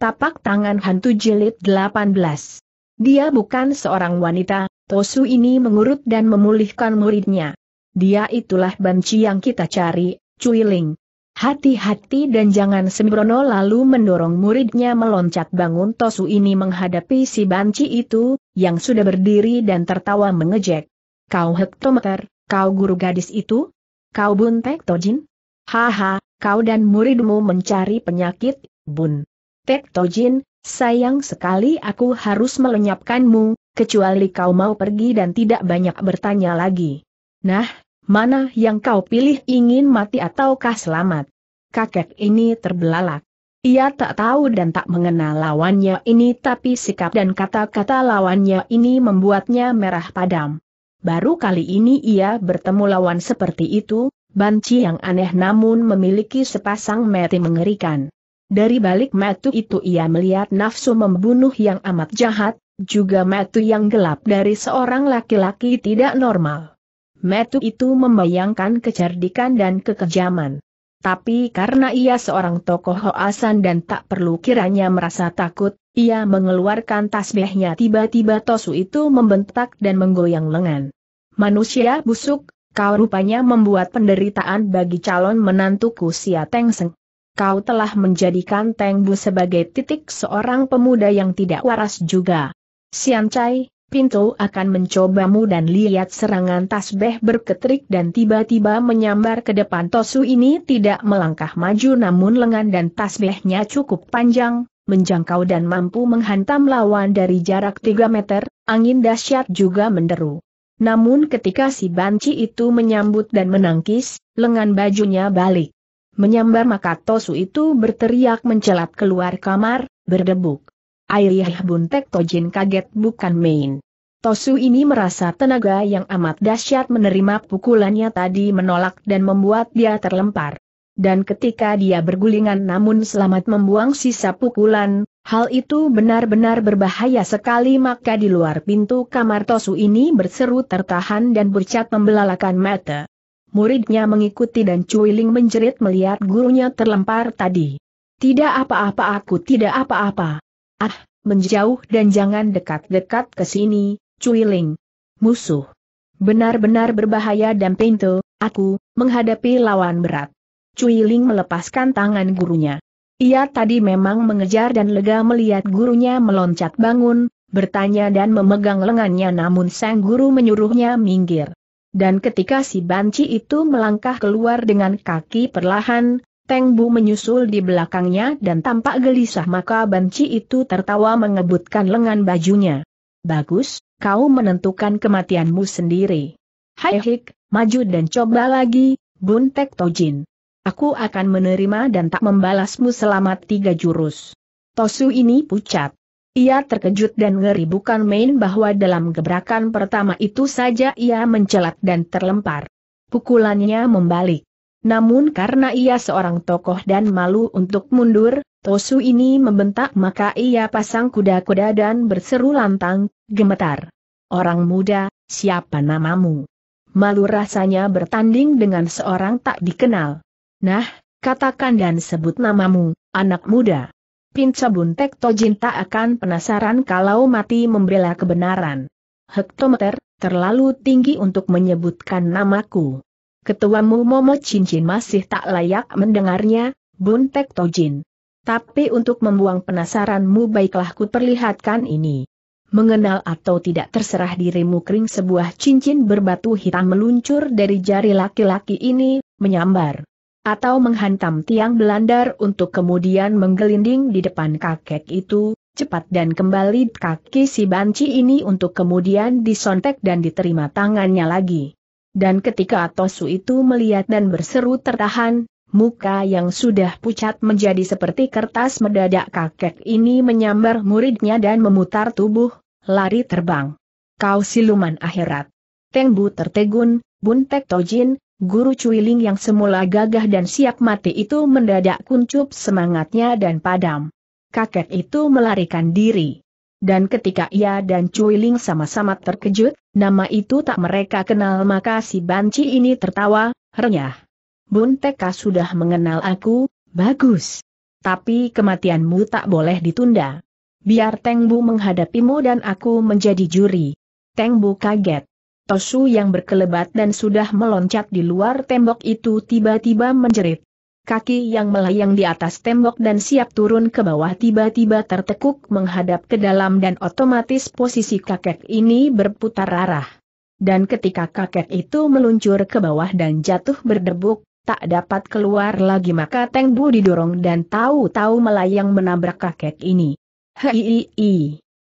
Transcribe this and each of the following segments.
Tapak tangan hantu jilid 18. Dia bukan seorang wanita, Tosu ini mengurut dan memulihkan muridnya. Dia itulah banci yang kita cari, Cuiling. Hati-hati dan jangan sembrono lalu mendorong muridnya meloncat bangun Tosu ini menghadapi si banci itu, yang sudah berdiri dan tertawa mengejek. Kau hektometer, kau guru gadis itu? Kau buntek tojin? Haha, kau dan muridmu mencari penyakit, bun. Tek Tojin, sayang sekali aku harus melenyapkanmu, kecuali kau mau pergi dan tidak banyak bertanya lagi. Nah, mana yang kau pilih ingin mati ataukah selamat? Kakek ini terbelalak. Ia tak tahu dan tak mengenal lawannya ini tapi sikap dan kata-kata lawannya ini membuatnya merah padam. Baru kali ini ia bertemu lawan seperti itu, banci yang aneh namun memiliki sepasang mati mengerikan. Dari balik metu itu ia melihat nafsu membunuh yang amat jahat, juga metu yang gelap dari seorang laki-laki tidak normal. Metu itu membayangkan kecerdikan dan kekejaman. Tapi karena ia seorang tokoh hoasan dan tak perlu kiranya merasa takut, ia mengeluarkan tasbihnya tiba-tiba Tosu itu membentak dan menggoyang lengan. Manusia busuk, kau rupanya membuat penderitaan bagi calon menantuku Sia Tengseng kau telah menjadikan Teng Bu sebagai titik seorang pemuda yang tidak waras juga. Sian Chai, Pinto akan mencobamu dan lihat serangan tasbeh berketrik dan tiba-tiba menyambar ke depan Tosu ini tidak melangkah maju namun lengan dan tasbehnya cukup panjang, menjangkau dan mampu menghantam lawan dari jarak 3 meter, angin dahsyat juga menderu. Namun ketika si banci itu menyambut dan menangkis, lengan bajunya balik menyambar maka Tosu itu berteriak mencelat keluar kamar, berdebuk. Airiyah Buntek Tojin kaget bukan main. Tosu ini merasa tenaga yang amat dahsyat menerima pukulannya tadi menolak dan membuat dia terlempar. Dan ketika dia bergulingan namun selamat membuang sisa pukulan, hal itu benar-benar berbahaya sekali maka di luar pintu kamar Tosu ini berseru tertahan dan bercat membelalakan mata muridnya mengikuti dan Cuiling menjerit melihat gurunya terlempar tadi. Tidak apa-apa aku tidak apa-apa. Ah, menjauh dan jangan dekat-dekat ke sini, Cuiling. Musuh. Benar-benar berbahaya dan pintu, aku, menghadapi lawan berat. Cuiling melepaskan tangan gurunya. Ia tadi memang mengejar dan lega melihat gurunya meloncat bangun, bertanya dan memegang lengannya namun sang guru menyuruhnya minggir. Dan ketika si banci itu melangkah keluar dengan kaki perlahan, Teng Bu menyusul di belakangnya dan tampak gelisah maka banci itu tertawa mengebutkan lengan bajunya. Bagus, kau menentukan kematianmu sendiri. Hai hik, maju dan coba lagi, Buntek Tojin. Aku akan menerima dan tak membalasmu selama tiga jurus. Tosu ini pucat. Ia terkejut dan ngeri bukan main bahwa dalam gebrakan pertama itu saja ia mencelat dan terlempar. Pukulannya membalik. Namun karena ia seorang tokoh dan malu untuk mundur, Tosu ini membentak maka ia pasang kuda-kuda dan berseru lantang, gemetar. Orang muda, siapa namamu? Malu rasanya bertanding dengan seorang tak dikenal. Nah, katakan dan sebut namamu, anak muda buntek Tojin tak akan penasaran kalau mati membela kebenaran. Hektometer, terlalu tinggi untuk menyebutkan namaku. Ketuamu Momo Cincin masih tak layak mendengarnya, Bun Tojin. Tapi untuk membuang penasaranmu baiklah ku perlihatkan ini. Mengenal atau tidak terserah dirimu kering sebuah cincin berbatu hitam meluncur dari jari laki-laki ini, menyambar atau menghantam tiang belandar untuk kemudian menggelinding di depan kakek itu, cepat dan kembali kaki si banci ini untuk kemudian disontek dan diterima tangannya lagi. Dan ketika Tosu itu melihat dan berseru tertahan, muka yang sudah pucat menjadi seperti kertas mendadak kakek ini menyambar muridnya dan memutar tubuh, lari terbang. Kau siluman akhirat. Tengbu tertegun, buntek tojin, Guru Cuiling yang semula gagah dan siap mati itu mendadak kuncup semangatnya dan padam. Kakek itu melarikan diri. Dan ketika ia dan Cuiling sama-sama terkejut, nama itu tak mereka kenal maka si banci ini tertawa, renyah. Teka sudah mengenal aku, bagus. Tapi kematianmu tak boleh ditunda. Biar Tengbu menghadapimu dan aku menjadi juri. Tengbu kaget. Tosu yang berkelebat dan sudah meloncat di luar tembok itu tiba-tiba menjerit. Kaki yang melayang di atas tembok dan siap turun ke bawah tiba-tiba tertekuk menghadap ke dalam dan otomatis posisi kakek ini berputar arah. Dan ketika kakek itu meluncur ke bawah dan jatuh berdebuk, tak dapat keluar lagi maka Teng Bu didorong dan tahu-tahu melayang menabrak kakek ini. Hei,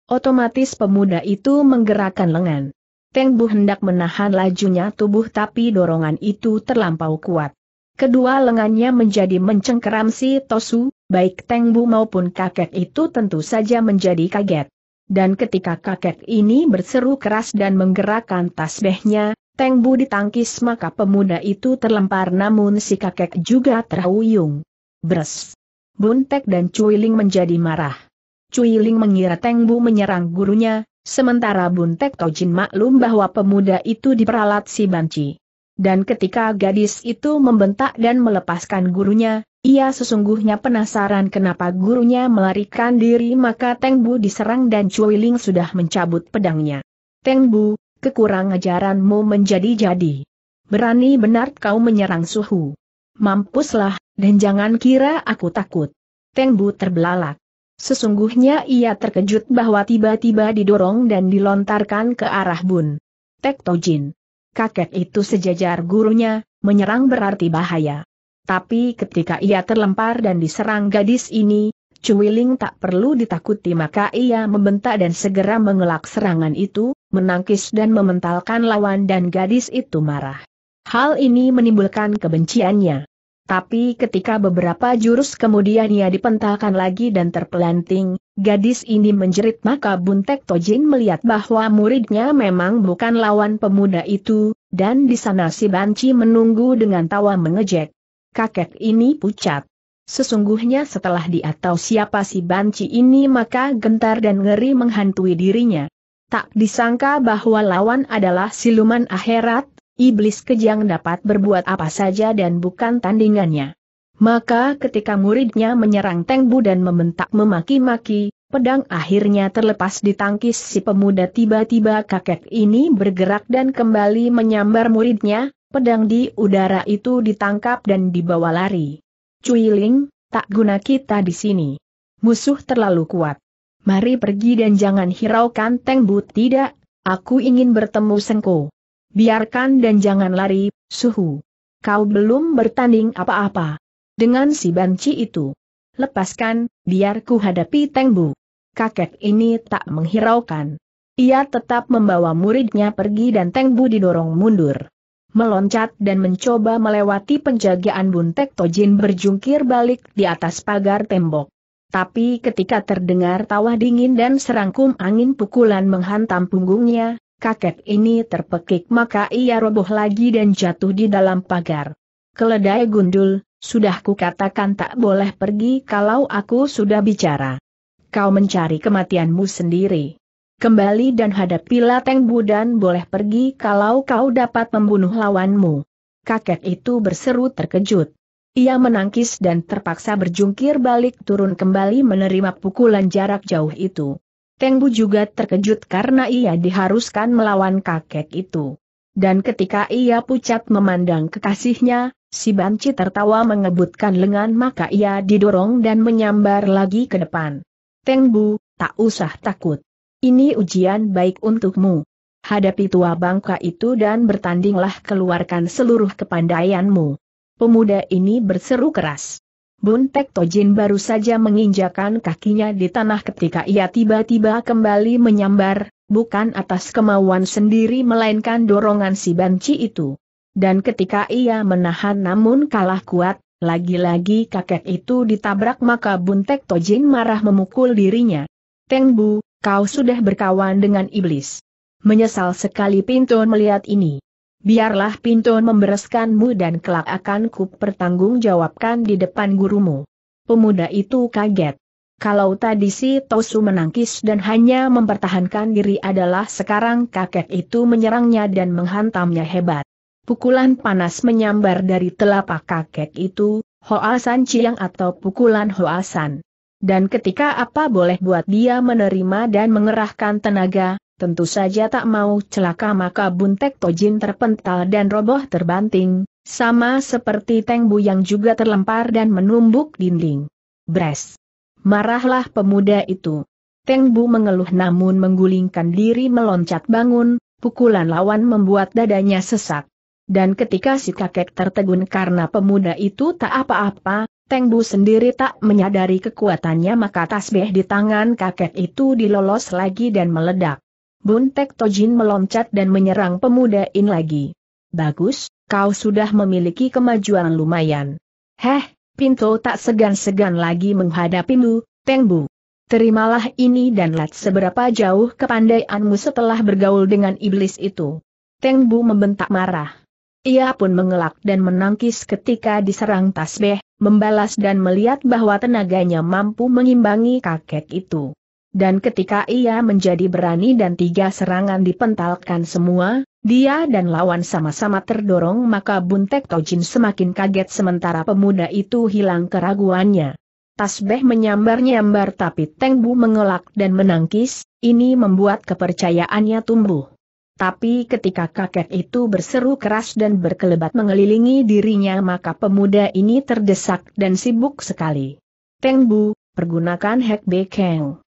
Otomatis pemuda itu menggerakkan lengan. Teng Bu hendak menahan lajunya tubuh tapi dorongan itu terlampau kuat. Kedua lengannya menjadi mencengkeram si Tosu, baik Teng Bu maupun kakek itu tentu saja menjadi kaget. Dan ketika kakek ini berseru keras dan menggerakkan tasbihnya, Teng Bu ditangkis maka pemuda itu terlempar namun si kakek juga terhuyung. Bres! Buntek dan Cuiling menjadi marah. Cuiling mengira Teng Bu menyerang gurunya, Sementara Buntek Tojin maklum bahwa pemuda itu diperalat si banci. Dan ketika gadis itu membentak dan melepaskan gurunya, ia sesungguhnya penasaran kenapa gurunya melarikan diri maka Teng Bu diserang dan Cui Ling sudah mencabut pedangnya. Teng Bu, kekurang ajaranmu menjadi-jadi. Berani benar kau menyerang suhu. Mampuslah, dan jangan kira aku takut. Teng Bu terbelalak. Sesungguhnya ia terkejut bahwa tiba-tiba didorong dan dilontarkan ke arah Bun. Tektojin, Tojin. Kakek itu sejajar gurunya, menyerang berarti bahaya. Tapi ketika ia terlempar dan diserang gadis ini, Cuiling tak perlu ditakuti maka ia membentak dan segera mengelak serangan itu, menangkis dan mementalkan lawan dan gadis itu marah. Hal ini menimbulkan kebenciannya. Tapi ketika beberapa jurus kemudian ia dipentalkan lagi dan terpelanting, gadis ini menjerit maka Buntek Tojin melihat bahwa muridnya memang bukan lawan pemuda itu, dan di sana si Banci menunggu dengan tawa mengejek. Kakek ini pucat. Sesungguhnya setelah dia tahu siapa si Banci ini maka gentar dan ngeri menghantui dirinya. Tak disangka bahwa lawan adalah siluman akhirat, Iblis kejang dapat berbuat apa saja dan bukan tandingannya. Maka ketika muridnya menyerang Teng dan membentak memaki-maki, pedang akhirnya terlepas di tangkis si pemuda tiba-tiba kakek ini bergerak dan kembali menyambar muridnya, pedang di udara itu ditangkap dan dibawa lari. Cuiling, tak guna kita di sini. Musuh terlalu kuat. Mari pergi dan jangan hiraukan Teng tidak, aku ingin bertemu Sengko biarkan dan jangan lari, suhu. Kau belum bertanding apa-apa. Dengan si banci itu. Lepaskan, biar ku hadapi Tengbu. Kakek ini tak menghiraukan. Ia tetap membawa muridnya pergi dan Tengbu didorong mundur. Meloncat dan mencoba melewati penjagaan Buntek Tojin berjungkir balik di atas pagar tembok. Tapi ketika terdengar tawa dingin dan serangkum angin pukulan menghantam punggungnya, kakek ini terpekik maka ia roboh lagi dan jatuh di dalam pagar. Keledai gundul, sudah kukatakan tak boleh pergi kalau aku sudah bicara. Kau mencari kematianmu sendiri. Kembali dan hadapi lateng Budan boleh pergi kalau kau dapat membunuh lawanmu. Kakek itu berseru terkejut. Ia menangkis dan terpaksa berjungkir balik turun kembali menerima pukulan jarak jauh itu. Teng Bu juga terkejut karena ia diharuskan melawan kakek itu. Dan ketika ia pucat memandang kekasihnya, si Banci tertawa mengebutkan lengan maka ia didorong dan menyambar lagi ke depan. Teng Bu, tak usah takut. Ini ujian baik untukmu. Hadapi tua bangka itu dan bertandinglah keluarkan seluruh kepandaianmu. Pemuda ini berseru keras. Bun Pek Tojin baru saja menginjakan kakinya di tanah ketika ia tiba-tiba kembali menyambar, bukan atas kemauan sendiri melainkan dorongan si banci itu. Dan ketika ia menahan namun kalah kuat, lagi-lagi kakek itu ditabrak maka Bun Buntek Tojin marah memukul dirinya. Teng Bu, kau sudah berkawan dengan iblis. Menyesal sekali pintu melihat ini biarlah pintu membereskanmu dan kelak akan ku pertanggungjawabkan di depan gurumu. Pemuda itu kaget. Kalau tadi si Tosu menangkis dan hanya mempertahankan diri adalah sekarang kakek itu menyerangnya dan menghantamnya hebat. Pukulan panas menyambar dari telapak kakek itu, Hoasan Ciang atau pukulan Hoasan. Dan ketika apa boleh buat dia menerima dan mengerahkan tenaga, tentu saja tak mau celaka maka Buntek Tojin terpental dan roboh terbanting, sama seperti Teng yang juga terlempar dan menumbuk dinding. Bres! Marahlah pemuda itu. Teng mengeluh namun menggulingkan diri meloncat bangun, pukulan lawan membuat dadanya sesak. Dan ketika si kakek tertegun karena pemuda itu tak apa-apa, Teng sendiri tak menyadari kekuatannya maka tasbih di tangan kakek itu dilolos lagi dan meledak. Buntek Tojin meloncat dan menyerang pemuda ini lagi. Bagus, kau sudah memiliki kemajuan lumayan. Heh, Pinto tak segan-segan lagi menghadapimu, Tengbu. Terimalah ini dan lihat seberapa jauh kepandaianmu setelah bergaul dengan iblis itu. Tengbu membentak marah. Ia pun mengelak dan menangkis ketika diserang tasbeh, membalas dan melihat bahwa tenaganya mampu mengimbangi kakek itu dan ketika ia menjadi berani dan tiga serangan dipentalkan semua, dia dan lawan sama-sama terdorong maka Buntek Tojin semakin kaget sementara pemuda itu hilang keraguannya. Tasbeh menyambar-nyambar tapi Teng Bu mengelak dan menangkis, ini membuat kepercayaannya tumbuh. Tapi ketika kakek itu berseru keras dan berkelebat mengelilingi dirinya maka pemuda ini terdesak dan sibuk sekali. Teng Bu, pergunakan Hek Bekeng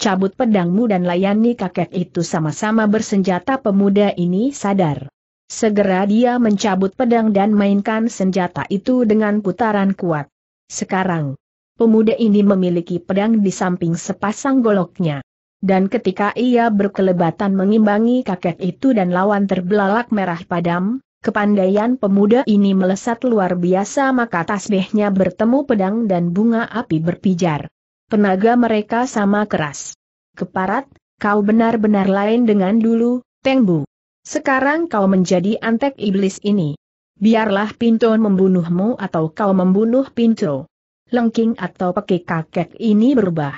cabut pedangmu dan layani kakek itu sama-sama bersenjata pemuda ini sadar. Segera dia mencabut pedang dan mainkan senjata itu dengan putaran kuat. Sekarang, pemuda ini memiliki pedang di samping sepasang goloknya. Dan ketika ia berkelebatan mengimbangi kakek itu dan lawan terbelalak merah padam, kepandaian pemuda ini melesat luar biasa maka tasbihnya bertemu pedang dan bunga api berpijar. Tenaga mereka sama keras. Keparat, kau benar-benar lain dengan dulu, Tengbu. Sekarang kau menjadi antek iblis ini. Biarlah Pinto membunuhmu atau kau membunuh Pinto. Lengking atau peki kakek ini berubah.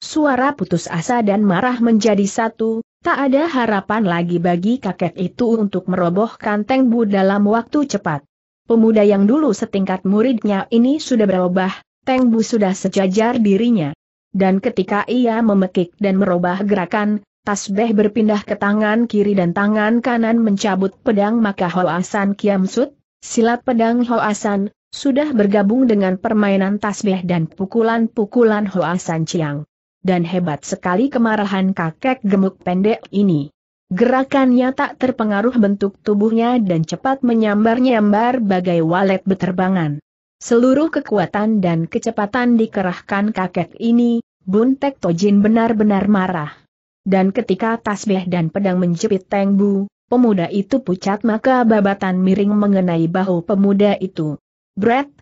Suara putus asa dan marah menjadi satu, tak ada harapan lagi bagi kakek itu untuk merobohkan Tengbu dalam waktu cepat. Pemuda yang dulu setingkat muridnya ini sudah berubah, Teng Bu sudah sejajar dirinya. Dan ketika ia memekik dan merubah gerakan, tasbeh berpindah ke tangan kiri dan tangan kanan mencabut pedang maka Hoasan Kiamsut, silat pedang Hoasan, sudah bergabung dengan permainan tasbeh dan pukulan-pukulan Hoasan Chiang. Dan hebat sekali kemarahan kakek gemuk pendek ini. Gerakannya tak terpengaruh bentuk tubuhnya dan cepat menyambar-nyambar bagai walet beterbangan. Seluruh kekuatan dan kecepatan dikerahkan kakek ini, Bun Tek Tojin benar-benar marah. Dan ketika tasbih dan pedang menjepit Teng Bu, pemuda itu pucat maka babatan miring mengenai bahu pemuda itu. Brett,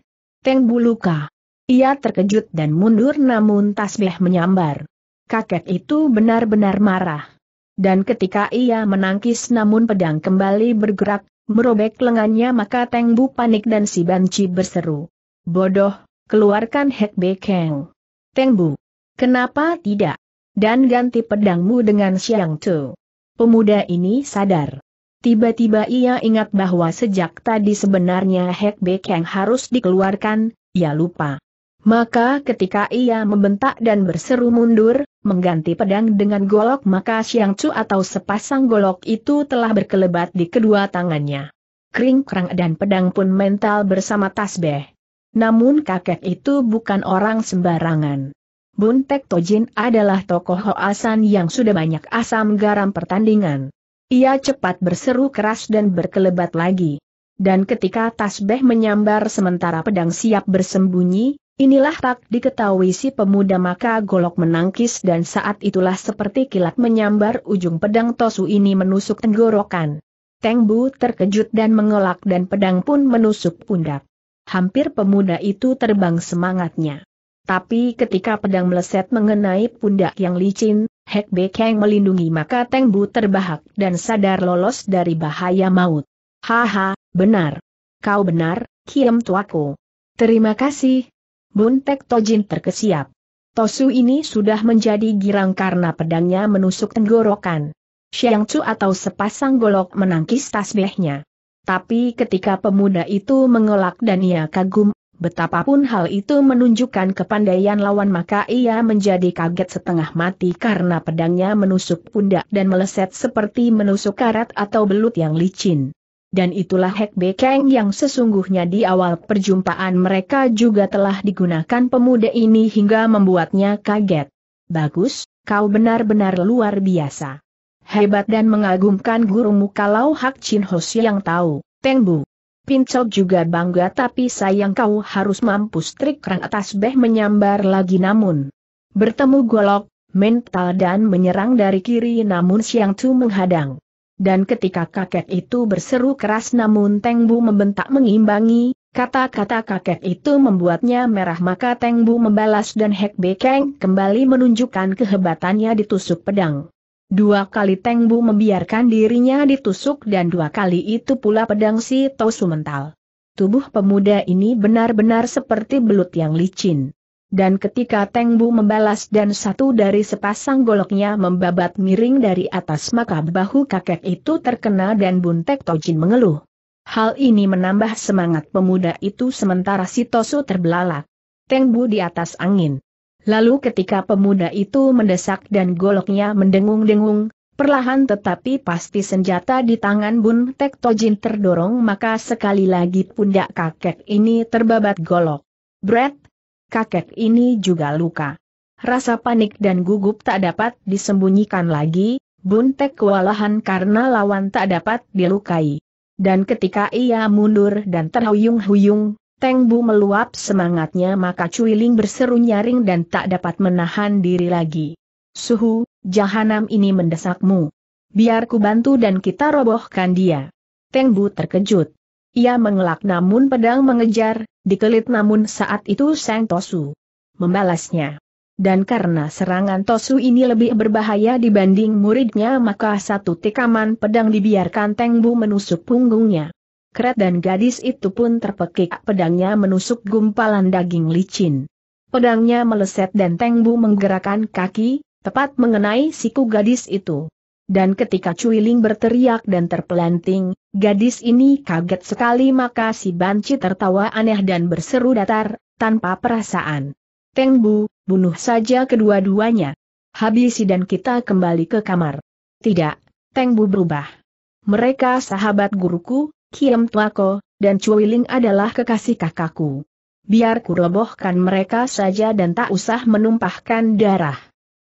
Bu luka. Ia terkejut dan mundur namun tasbih menyambar. Kakek itu benar-benar marah. Dan ketika ia menangkis namun pedang kembali bergerak, merobek lengannya maka Teng Bu panik dan si Banci berseru. Bodoh, keluarkan Hek Bekeng. Teng Bu, kenapa tidak? Dan ganti pedangmu dengan Siang Tu. Pemuda ini sadar. Tiba-tiba ia ingat bahwa sejak tadi sebenarnya Hek Bekeng harus dikeluarkan, ia lupa. Maka ketika ia membentak dan berseru mundur, mengganti pedang dengan golok maka siang Chu atau sepasang golok itu telah berkelebat di kedua tangannya. Kring krang dan pedang pun mental bersama tasbeh. Namun kakek itu bukan orang sembarangan. Buntek Tojin adalah tokoh Hoasan yang sudah banyak asam garam pertandingan. Ia cepat berseru keras dan berkelebat lagi. Dan ketika tasbeh menyambar sementara pedang siap bersembunyi, Inilah tak diketahui si pemuda maka golok menangkis dan saat itulah seperti kilat menyambar ujung pedang Tosu ini menusuk tenggorokan. Tengbu terkejut dan mengelak dan pedang pun menusuk pundak. Hampir pemuda itu terbang semangatnya. Tapi ketika pedang meleset mengenai pundak yang licin, Hek Bekeng melindungi maka Tengbu terbahak dan sadar lolos dari bahaya maut. Haha, benar. Kau benar, kiam Tuaku. Terima kasih, Buntek Tojin terkesiap. Tosu ini sudah menjadi girang karena pedangnya menusuk tenggorokan. Xiang Chu atau sepasang golok menangkis tasbihnya. Tapi ketika pemuda itu mengelak dan ia kagum, betapapun hal itu menunjukkan kepandaian lawan maka ia menjadi kaget setengah mati karena pedangnya menusuk pundak dan meleset seperti menusuk karat atau belut yang licin dan itulah Hek Bekeng yang sesungguhnya di awal perjumpaan mereka juga telah digunakan pemuda ini hingga membuatnya kaget. Bagus, kau benar-benar luar biasa. Hebat dan mengagumkan gurumu kalau Hak Chin Hos yang tahu, Teng Bu. Pincok juga bangga tapi sayang kau harus mampu strik rang atas beh menyambar lagi namun. Bertemu golok, mental dan menyerang dari kiri namun Siang Tu menghadang dan ketika kakek itu berseru keras namun Teng Bu membentak mengimbangi, kata-kata kakek itu membuatnya merah maka Teng Bu membalas dan Hek Bekeng kembali menunjukkan kehebatannya ditusuk pedang. Dua kali Teng Bu membiarkan dirinya ditusuk dan dua kali itu pula pedang si Tosu mental. Tubuh pemuda ini benar-benar seperti belut yang licin. Dan ketika Teng Bu membalas dan satu dari sepasang goloknya membabat miring dari atas maka bahu kakek itu terkena dan Buntek Tojin mengeluh. Hal ini menambah semangat pemuda itu sementara si Tosu terbelalak. Teng Bu di atas angin. Lalu ketika pemuda itu mendesak dan goloknya mendengung-dengung, perlahan tetapi pasti senjata di tangan Bun Tek Tojin terdorong maka sekali lagi pundak kakek ini terbabat golok. Brett, kakek ini juga luka. Rasa panik dan gugup tak dapat disembunyikan lagi, Buntek kewalahan karena lawan tak dapat dilukai. Dan ketika ia mundur dan terhuyung-huyung, Teng Bu meluap semangatnya maka Cuiling berseru nyaring dan tak dapat menahan diri lagi. Suhu, jahanam ini mendesakmu. Biar ku bantu dan kita robohkan dia. Teng Bu terkejut. Ia mengelak namun pedang mengejar, dikelit namun saat itu Sang Tosu membalasnya. Dan karena serangan Tosu ini lebih berbahaya dibanding muridnya maka satu tikaman pedang dibiarkan tengbu menusuk punggungnya. Kret dan gadis itu pun terpekik pedangnya menusuk gumpalan daging licin. Pedangnya meleset dan tengbu menggerakkan kaki, tepat mengenai siku gadis itu. Dan ketika Cui Ling berteriak dan terpelanting, Gadis ini kaget sekali maka si banci tertawa aneh dan berseru datar, tanpa perasaan. Teng Bu, bunuh saja kedua-duanya. Habisi dan kita kembali ke kamar. Tidak, Teng Bu berubah. Mereka sahabat guruku, Kiem Tuako, dan Cuiling adalah kekasih kakakku. Biar kurobohkan mereka saja dan tak usah menumpahkan darah.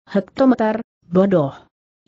Hektometer, bodoh.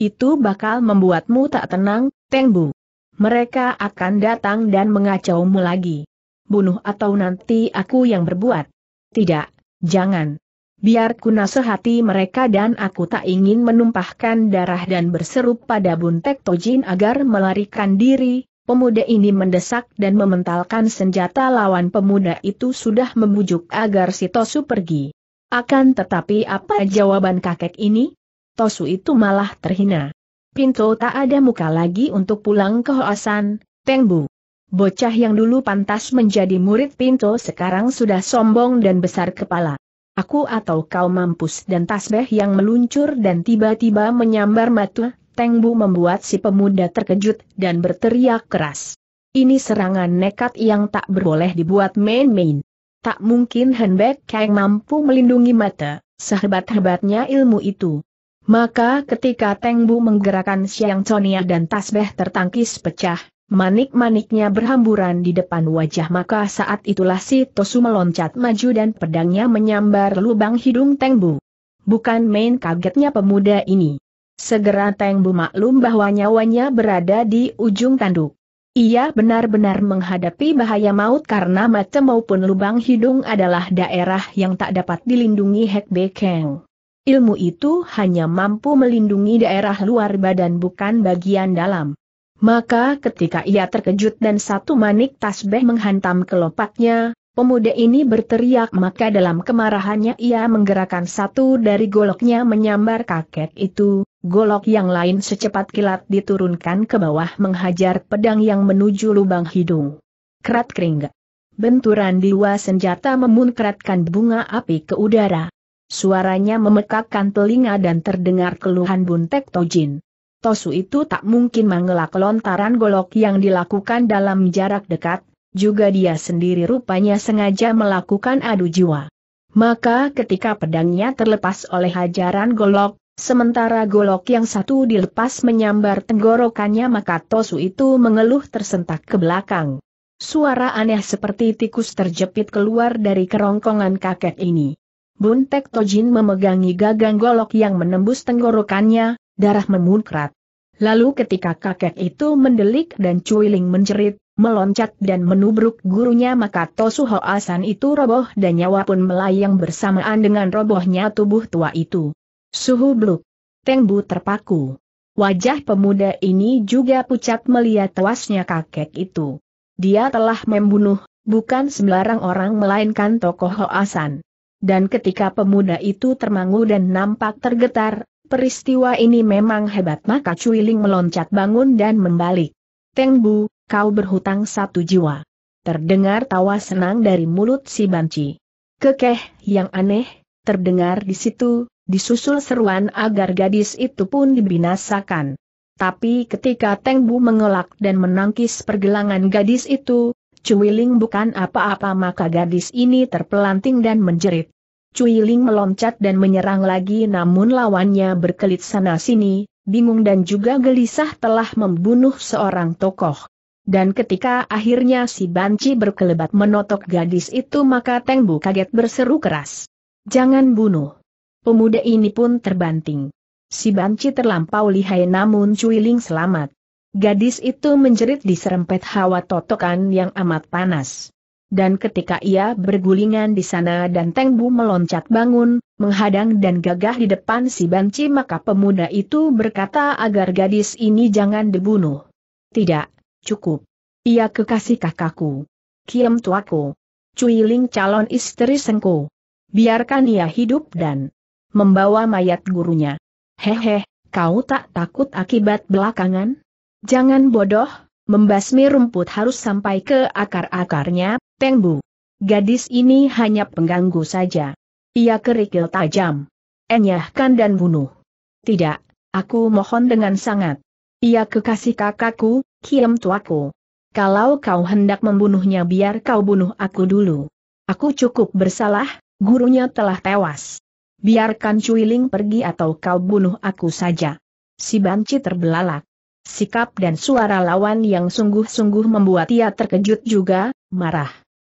Itu bakal membuatmu tak tenang, Teng Bu mereka akan datang dan mengacaumu lagi. Bunuh atau nanti aku yang berbuat. Tidak, jangan. Biar ku nasihati mereka dan aku tak ingin menumpahkan darah dan berseru pada Buntek Tojin agar melarikan diri, pemuda ini mendesak dan mementalkan senjata lawan pemuda itu sudah membujuk agar si Tosu pergi. Akan tetapi apa jawaban kakek ini? Tosu itu malah terhina. Pinto tak ada muka lagi untuk pulang ke Hoasan, Tengbu. Bocah yang dulu pantas menjadi murid Pinto sekarang sudah sombong dan besar kepala. Aku atau kau mampus dan tasbeh yang meluncur dan tiba-tiba menyambar mata, Tengbu membuat si pemuda terkejut dan berteriak keras. Ini serangan nekat yang tak berboleh dibuat main-main. Tak mungkin Henbek Kang mampu melindungi mata, sehebat-hebatnya ilmu itu. Maka ketika Tengbu menggerakkan siang conia dan tasbeh tertangkis pecah, manik-maniknya berhamburan di depan wajah maka saat itulah si Tosu meloncat maju dan pedangnya menyambar lubang hidung Tengbu. Bukan main kagetnya pemuda ini. Segera Tengbu maklum bahwa nyawanya berada di ujung tanduk. Ia benar-benar menghadapi bahaya maut karena mata maupun lubang hidung adalah daerah yang tak dapat dilindungi Hek Bekeng. Ilmu itu hanya mampu melindungi daerah luar badan bukan bagian dalam. Maka ketika ia terkejut dan satu manik tasbih menghantam kelopaknya, pemuda ini berteriak maka dalam kemarahannya ia menggerakkan satu dari goloknya menyambar kakek itu, golok yang lain secepat kilat diturunkan ke bawah menghajar pedang yang menuju lubang hidung. Kerat kering. Benturan dua senjata memunkratkan bunga api ke udara. Suaranya memekakkan telinga dan terdengar keluhan buntek Tojin. Tosu itu tak mungkin mengelak lontaran golok yang dilakukan dalam jarak dekat, juga dia sendiri rupanya sengaja melakukan adu jiwa. Maka ketika pedangnya terlepas oleh hajaran golok, sementara golok yang satu dilepas menyambar tenggorokannya maka Tosu itu mengeluh tersentak ke belakang. Suara aneh seperti tikus terjepit keluar dari kerongkongan kakek ini. Bun Tek Tojin memegangi gagang golok yang menembus tenggorokannya, darah memunkrat. Lalu ketika kakek itu mendelik dan cuiling menjerit, meloncat dan menubruk gurunya maka Tosu Hoasan itu roboh dan nyawa pun melayang bersamaan dengan robohnya tubuh tua itu. Suhu bluk. Tengbu terpaku. Wajah pemuda ini juga pucat melihat tewasnya kakek itu. Dia telah membunuh, bukan sembarang orang melainkan tokoh Hoasan dan ketika pemuda itu termangu dan nampak tergetar, peristiwa ini memang hebat maka Cui Ling meloncat bangun dan membalik. Teng Bu, kau berhutang satu jiwa. Terdengar tawa senang dari mulut si banci. Kekeh, yang aneh, terdengar di situ, disusul seruan agar gadis itu pun dibinasakan. Tapi ketika Teng Bu mengelak dan menangkis pergelangan gadis itu, Cui Ling bukan apa-apa maka gadis ini terpelanting dan menjerit. Cui Ling meloncat dan menyerang lagi namun lawannya berkelit sana-sini, bingung dan juga gelisah telah membunuh seorang tokoh. Dan ketika akhirnya si banci berkelebat menotok gadis itu maka Tengbu kaget berseru keras. Jangan bunuh. Pemuda ini pun terbanting. Si banci terlampau lihai namun Cui Ling selamat. Gadis itu menjerit di serempet hawa totokan yang amat panas. Dan ketika ia bergulingan di sana dan Teng meloncat bangun, menghadang dan gagah di depan si banci maka pemuda itu berkata agar gadis ini jangan dibunuh. Tidak, cukup. Ia kekasih kakakku. Kiem tuaku. Cuiling calon istri sengku. Biarkan ia hidup dan membawa mayat gurunya. Hehe, kau tak takut akibat belakangan? Jangan bodoh, membasmi rumput harus sampai ke akar-akarnya, Peng Bu. Gadis ini hanya pengganggu saja. Ia kerikil tajam. Enyahkan dan bunuh. Tidak, aku mohon dengan sangat. Ia kekasih kakakku, kiam tuaku. Kalau kau hendak membunuhnya biar kau bunuh aku dulu. Aku cukup bersalah, gurunya telah tewas. Biarkan Cuiling pergi atau kau bunuh aku saja. Si banci terbelalak. Sikap dan suara lawan yang sungguh-sungguh membuat ia terkejut juga, marah.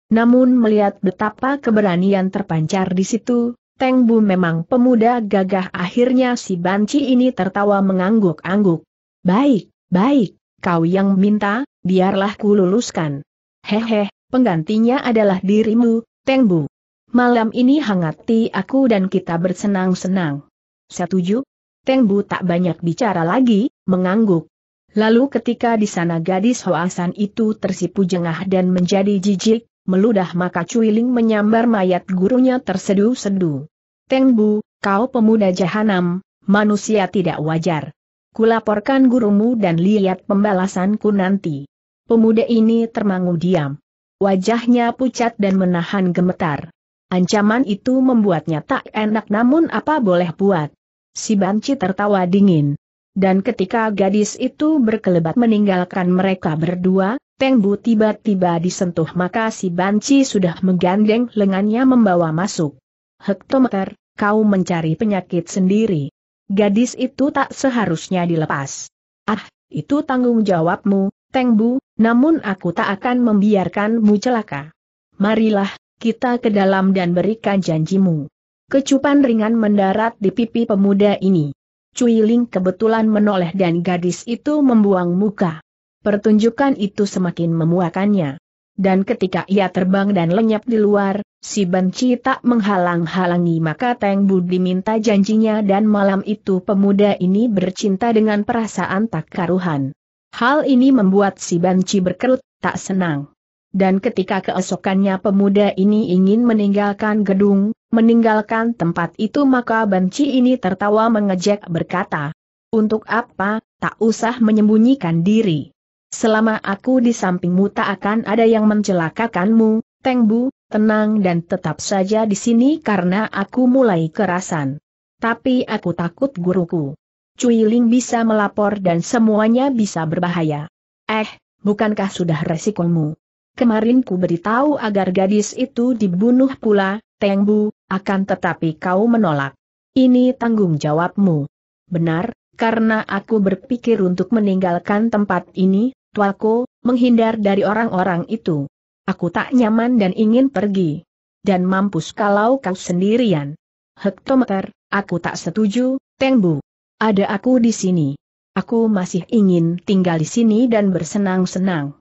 Namun melihat betapa keberanian terpancar di situ, Teng Bu memang pemuda gagah akhirnya si banci ini tertawa mengangguk-angguk. Baik, baik, kau yang minta, biarlah ku luluskan. Hehe, penggantinya adalah dirimu, Teng Bu. Malam ini hangati aku dan kita bersenang-senang. Setuju? Teng Bu tak banyak bicara lagi, mengangguk. Lalu ketika di sana gadis Hoasan itu tersipu jengah dan menjadi jijik, meludah maka Cuiling menyambar mayat gurunya tersedu-sedu. Tengbu, kau pemuda jahanam, manusia tidak wajar. Kulaporkan gurumu dan lihat pembalasanku nanti. Pemuda ini termangu diam. Wajahnya pucat dan menahan gemetar. Ancaman itu membuatnya tak enak namun apa boleh buat. Si Banci tertawa dingin. Dan ketika gadis itu berkelebat meninggalkan mereka berdua, Peng tiba-tiba disentuh maka si banci sudah menggandeng lengannya membawa masuk. Hektometer, kau mencari penyakit sendiri. Gadis itu tak seharusnya dilepas. Ah, itu tanggung jawabmu, Teng namun aku tak akan membiarkanmu celaka. Marilah, kita ke dalam dan berikan janjimu. Kecupan ringan mendarat di pipi pemuda ini. Cui Ling kebetulan menoleh dan gadis itu membuang muka. Pertunjukan itu semakin memuakannya. Dan ketika ia terbang dan lenyap di luar, si benci tak menghalang-halangi maka Teng Bu diminta janjinya dan malam itu pemuda ini bercinta dengan perasaan tak karuhan. Hal ini membuat si benci berkerut, tak senang dan ketika keesokannya pemuda ini ingin meninggalkan gedung, meninggalkan tempat itu maka banci ini tertawa mengejek berkata, Untuk apa, tak usah menyembunyikan diri. Selama aku di sampingmu tak akan ada yang mencelakakanmu, Tengbu, tenang dan tetap saja di sini karena aku mulai kerasan. Tapi aku takut guruku. Cui Ling bisa melapor dan semuanya bisa berbahaya. Eh, bukankah sudah resikomu? Kemarin ku beritahu agar gadis itu dibunuh pula, Teng Bu, akan tetapi kau menolak. Ini tanggung jawabmu. Benar, karena aku berpikir untuk meninggalkan tempat ini, tuaku, menghindar dari orang-orang itu. Aku tak nyaman dan ingin pergi. Dan mampus kalau kau sendirian. Hektometer, aku tak setuju, Teng Bu. Ada aku di sini. Aku masih ingin tinggal di sini dan bersenang-senang.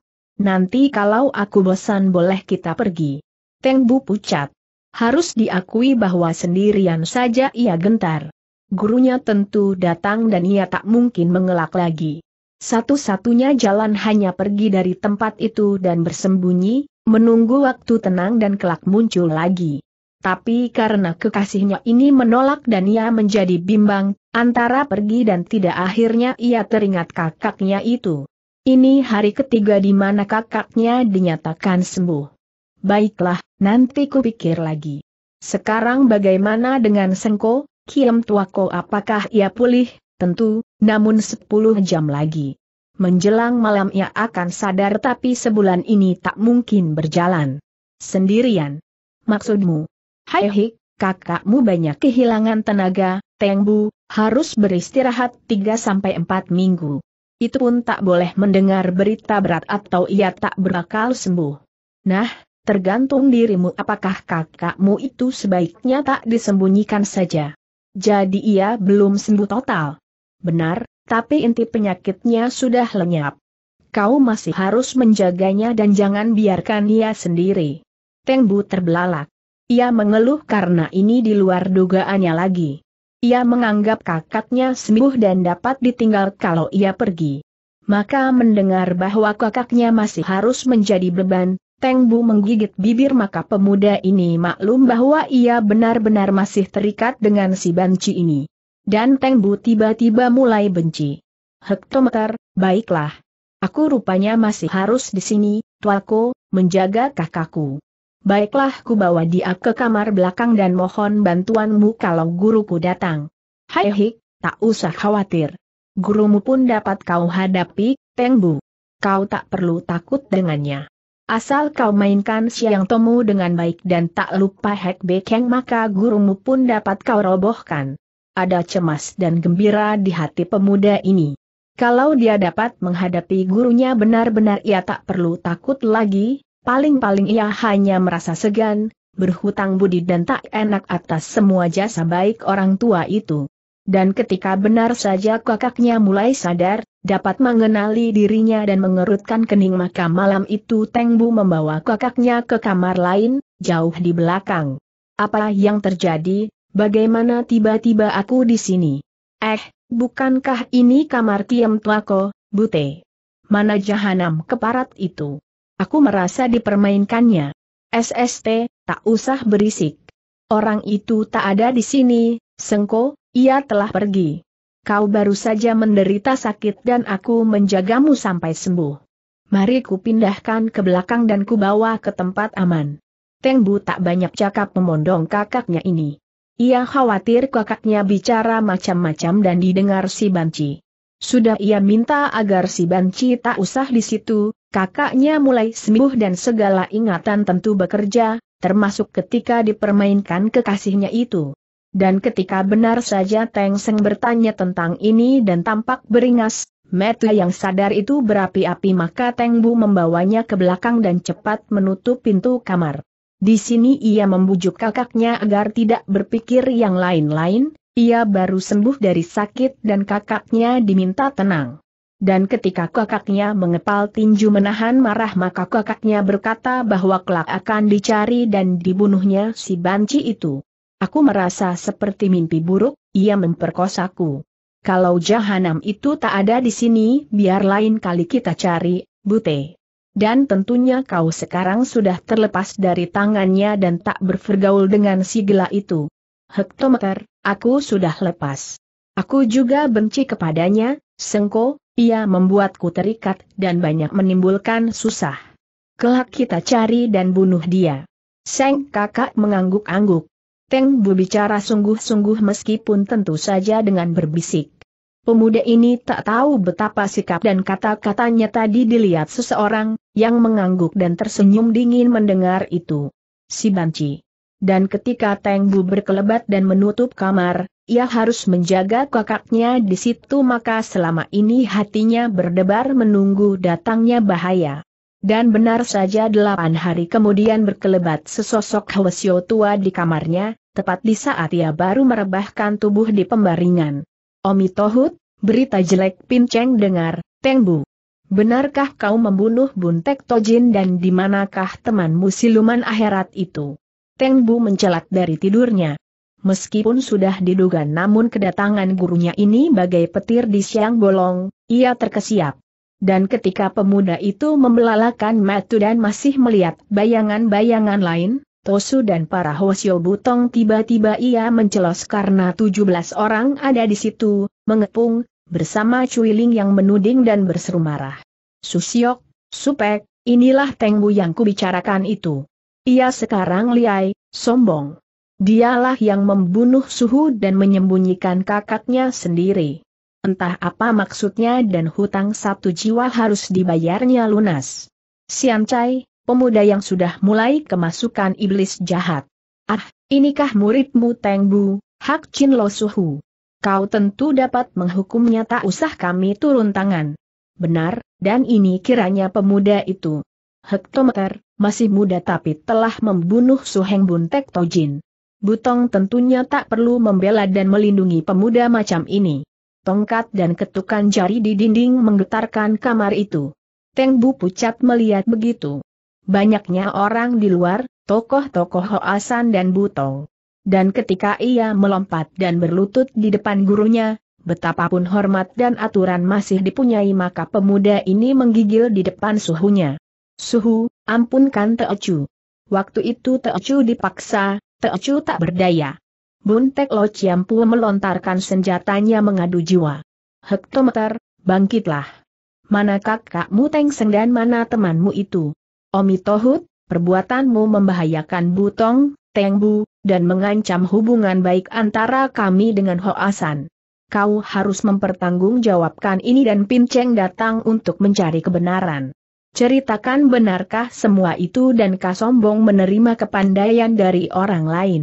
Nanti kalau aku bosan boleh kita pergi. Teng Bu pucat. Harus diakui bahwa sendirian saja ia gentar. Gurunya tentu datang dan ia tak mungkin mengelak lagi. Satu-satunya jalan hanya pergi dari tempat itu dan bersembunyi, menunggu waktu tenang dan kelak muncul lagi. Tapi karena kekasihnya ini menolak dan ia menjadi bimbang, antara pergi dan tidak akhirnya ia teringat kakaknya itu. Ini hari ketiga di mana kakaknya dinyatakan sembuh. Baiklah, nanti kupikir lagi. Sekarang bagaimana dengan Sengko, Kiem Tuako apakah ia pulih? Tentu, namun sepuluh jam lagi. Menjelang malam ia akan sadar tapi sebulan ini tak mungkin berjalan. Sendirian. Maksudmu? Hai hik, kakakmu banyak kehilangan tenaga, Tengbu, harus beristirahat tiga sampai empat minggu itu pun tak boleh mendengar berita berat atau ia tak berakal sembuh. Nah, tergantung dirimu apakah kakakmu itu sebaiknya tak disembunyikan saja. Jadi ia belum sembuh total. Benar, tapi inti penyakitnya sudah lenyap. Kau masih harus menjaganya dan jangan biarkan ia sendiri. Tengbu terbelalak. Ia mengeluh karena ini di luar dugaannya lagi. Ia menganggap kakaknya sembuh dan dapat ditinggal kalau ia pergi. Maka mendengar bahwa kakaknya masih harus menjadi beban, Teng Bu menggigit bibir maka pemuda ini maklum bahwa ia benar-benar masih terikat dengan si banci ini. Dan Teng Bu tiba-tiba mulai benci. Hektometer, baiklah. Aku rupanya masih harus di sini, tuaku, menjaga kakakku baiklah ku bawa dia ke kamar belakang dan mohon bantuanmu kalau guruku datang. Hai hik, tak usah khawatir. Gurumu pun dapat kau hadapi, Tengbu. Kau tak perlu takut dengannya. Asal kau mainkan siang temu dengan baik dan tak lupa hek bekeng maka gurumu pun dapat kau robohkan. Ada cemas dan gembira di hati pemuda ini. Kalau dia dapat menghadapi gurunya benar-benar ia tak perlu takut lagi, paling-paling ia hanya merasa segan, berhutang budi dan tak enak atas semua jasa baik orang tua itu. Dan ketika benar saja kakaknya mulai sadar, dapat mengenali dirinya dan mengerutkan kening maka malam itu Teng Bu membawa kakaknya ke kamar lain, jauh di belakang. Apa yang terjadi, bagaimana tiba-tiba aku di sini? Eh, bukankah ini kamar Tiem Tuako, Bute? Mana jahanam keparat itu? Aku merasa dipermainkannya. SST, tak usah berisik. Orang itu tak ada di sini, Sengko, ia telah pergi. Kau baru saja menderita sakit dan aku menjagamu sampai sembuh. Mari kupindahkan ke belakang dan kubawa ke tempat aman. Tengbu tak banyak cakap memondong kakaknya ini. Ia khawatir kakaknya bicara macam-macam dan didengar si Banci. Sudah ia minta agar si Banci tak usah di situ, Kakaknya mulai sembuh dan segala ingatan tentu bekerja, termasuk ketika dipermainkan kekasihnya itu. Dan ketika benar saja Teng Seng bertanya tentang ini dan tampak beringas, Meta yang sadar itu berapi-api maka Teng Bu membawanya ke belakang dan cepat menutup pintu kamar. Di sini ia membujuk kakaknya agar tidak berpikir yang lain-lain, ia baru sembuh dari sakit dan kakaknya diminta tenang. Dan ketika kakaknya mengepal tinju menahan marah maka kakaknya berkata bahwa kelak akan dicari dan dibunuhnya si banci itu. Aku merasa seperti mimpi buruk, ia memperkosaku. Kalau jahanam itu tak ada di sini, biar lain kali kita cari, bute. Dan tentunya kau sekarang sudah terlepas dari tangannya dan tak bervergaul dengan si gila itu. Hektometer, aku sudah lepas. Aku juga benci kepadanya, Sengko, ia membuatku terikat dan banyak menimbulkan susah. Kelak kita cari dan bunuh dia. Seng kakak mengangguk-angguk. Teng Bu bicara sungguh-sungguh meskipun tentu saja dengan berbisik. Pemuda ini tak tahu betapa sikap dan kata-katanya tadi dilihat seseorang, yang mengangguk dan tersenyum dingin mendengar itu. Si Banci. Dan ketika Teng Bu berkelebat dan menutup kamar, ia harus menjaga kakaknya di situ maka selama ini hatinya berdebar menunggu datangnya bahaya. Dan benar saja delapan hari kemudian berkelebat sesosok Hwasyo tua di kamarnya, tepat di saat ia baru merebahkan tubuh di pembaringan. Omi Tohut, berita jelek Pinceng dengar, Tengbu. Benarkah kau membunuh Buntek Tojin dan di manakah temanmu siluman akhirat itu? Tengbu mencelat dari tidurnya. Meskipun sudah diduga namun kedatangan gurunya ini bagai petir di siang bolong, ia terkesiap. Dan ketika pemuda itu membelalakan matu dan masih melihat bayangan-bayangan lain, Tosu dan para Hosyo Butong tiba-tiba ia mencelos karena 17 orang ada di situ, mengepung, bersama Cuiling yang menuding dan berseru marah. Susiok, Supek, inilah Tengbu yang kubicarakan itu. Ia sekarang liai, sombong. Dialah yang membunuh Suhu dan menyembunyikan kakaknya sendiri. Entah apa maksudnya dan hutang satu jiwa harus dibayarnya lunas. Sian Chai, pemuda yang sudah mulai kemasukan iblis jahat. Ah, inikah muridmu Teng Bu, Hak Chin Lo Suhu. Kau tentu dapat menghukumnya tak usah kami turun tangan. Benar, dan ini kiranya pemuda itu. Hektometer, masih muda tapi telah membunuh Suheng Tek Tojin. Butong tentunya tak perlu membela dan melindungi pemuda macam ini. Tongkat dan ketukan jari di dinding menggetarkan kamar itu. Teng Bu Pucat melihat begitu. Banyaknya orang di luar, tokoh-tokoh Hoasan dan Butong. Dan ketika ia melompat dan berlutut di depan gurunya, betapapun hormat dan aturan masih dipunyai maka pemuda ini menggigil di depan suhunya. Suhu, ampunkan Teocu. Waktu itu Teocu dipaksa, Teocu tak berdaya. Buntek Lo Ciampu melontarkan senjatanya mengadu jiwa. Hektometer, bangkitlah. Mana kakakmu Seng dan mana temanmu itu? Omi Tohut, perbuatanmu membahayakan Butong, Tengbu, dan mengancam hubungan baik antara kami dengan Hoasan. Kau harus mempertanggungjawabkan ini dan Pinceng datang untuk mencari kebenaran. Ceritakan benarkah semua itu dan kasombong menerima kepandaian dari orang lain.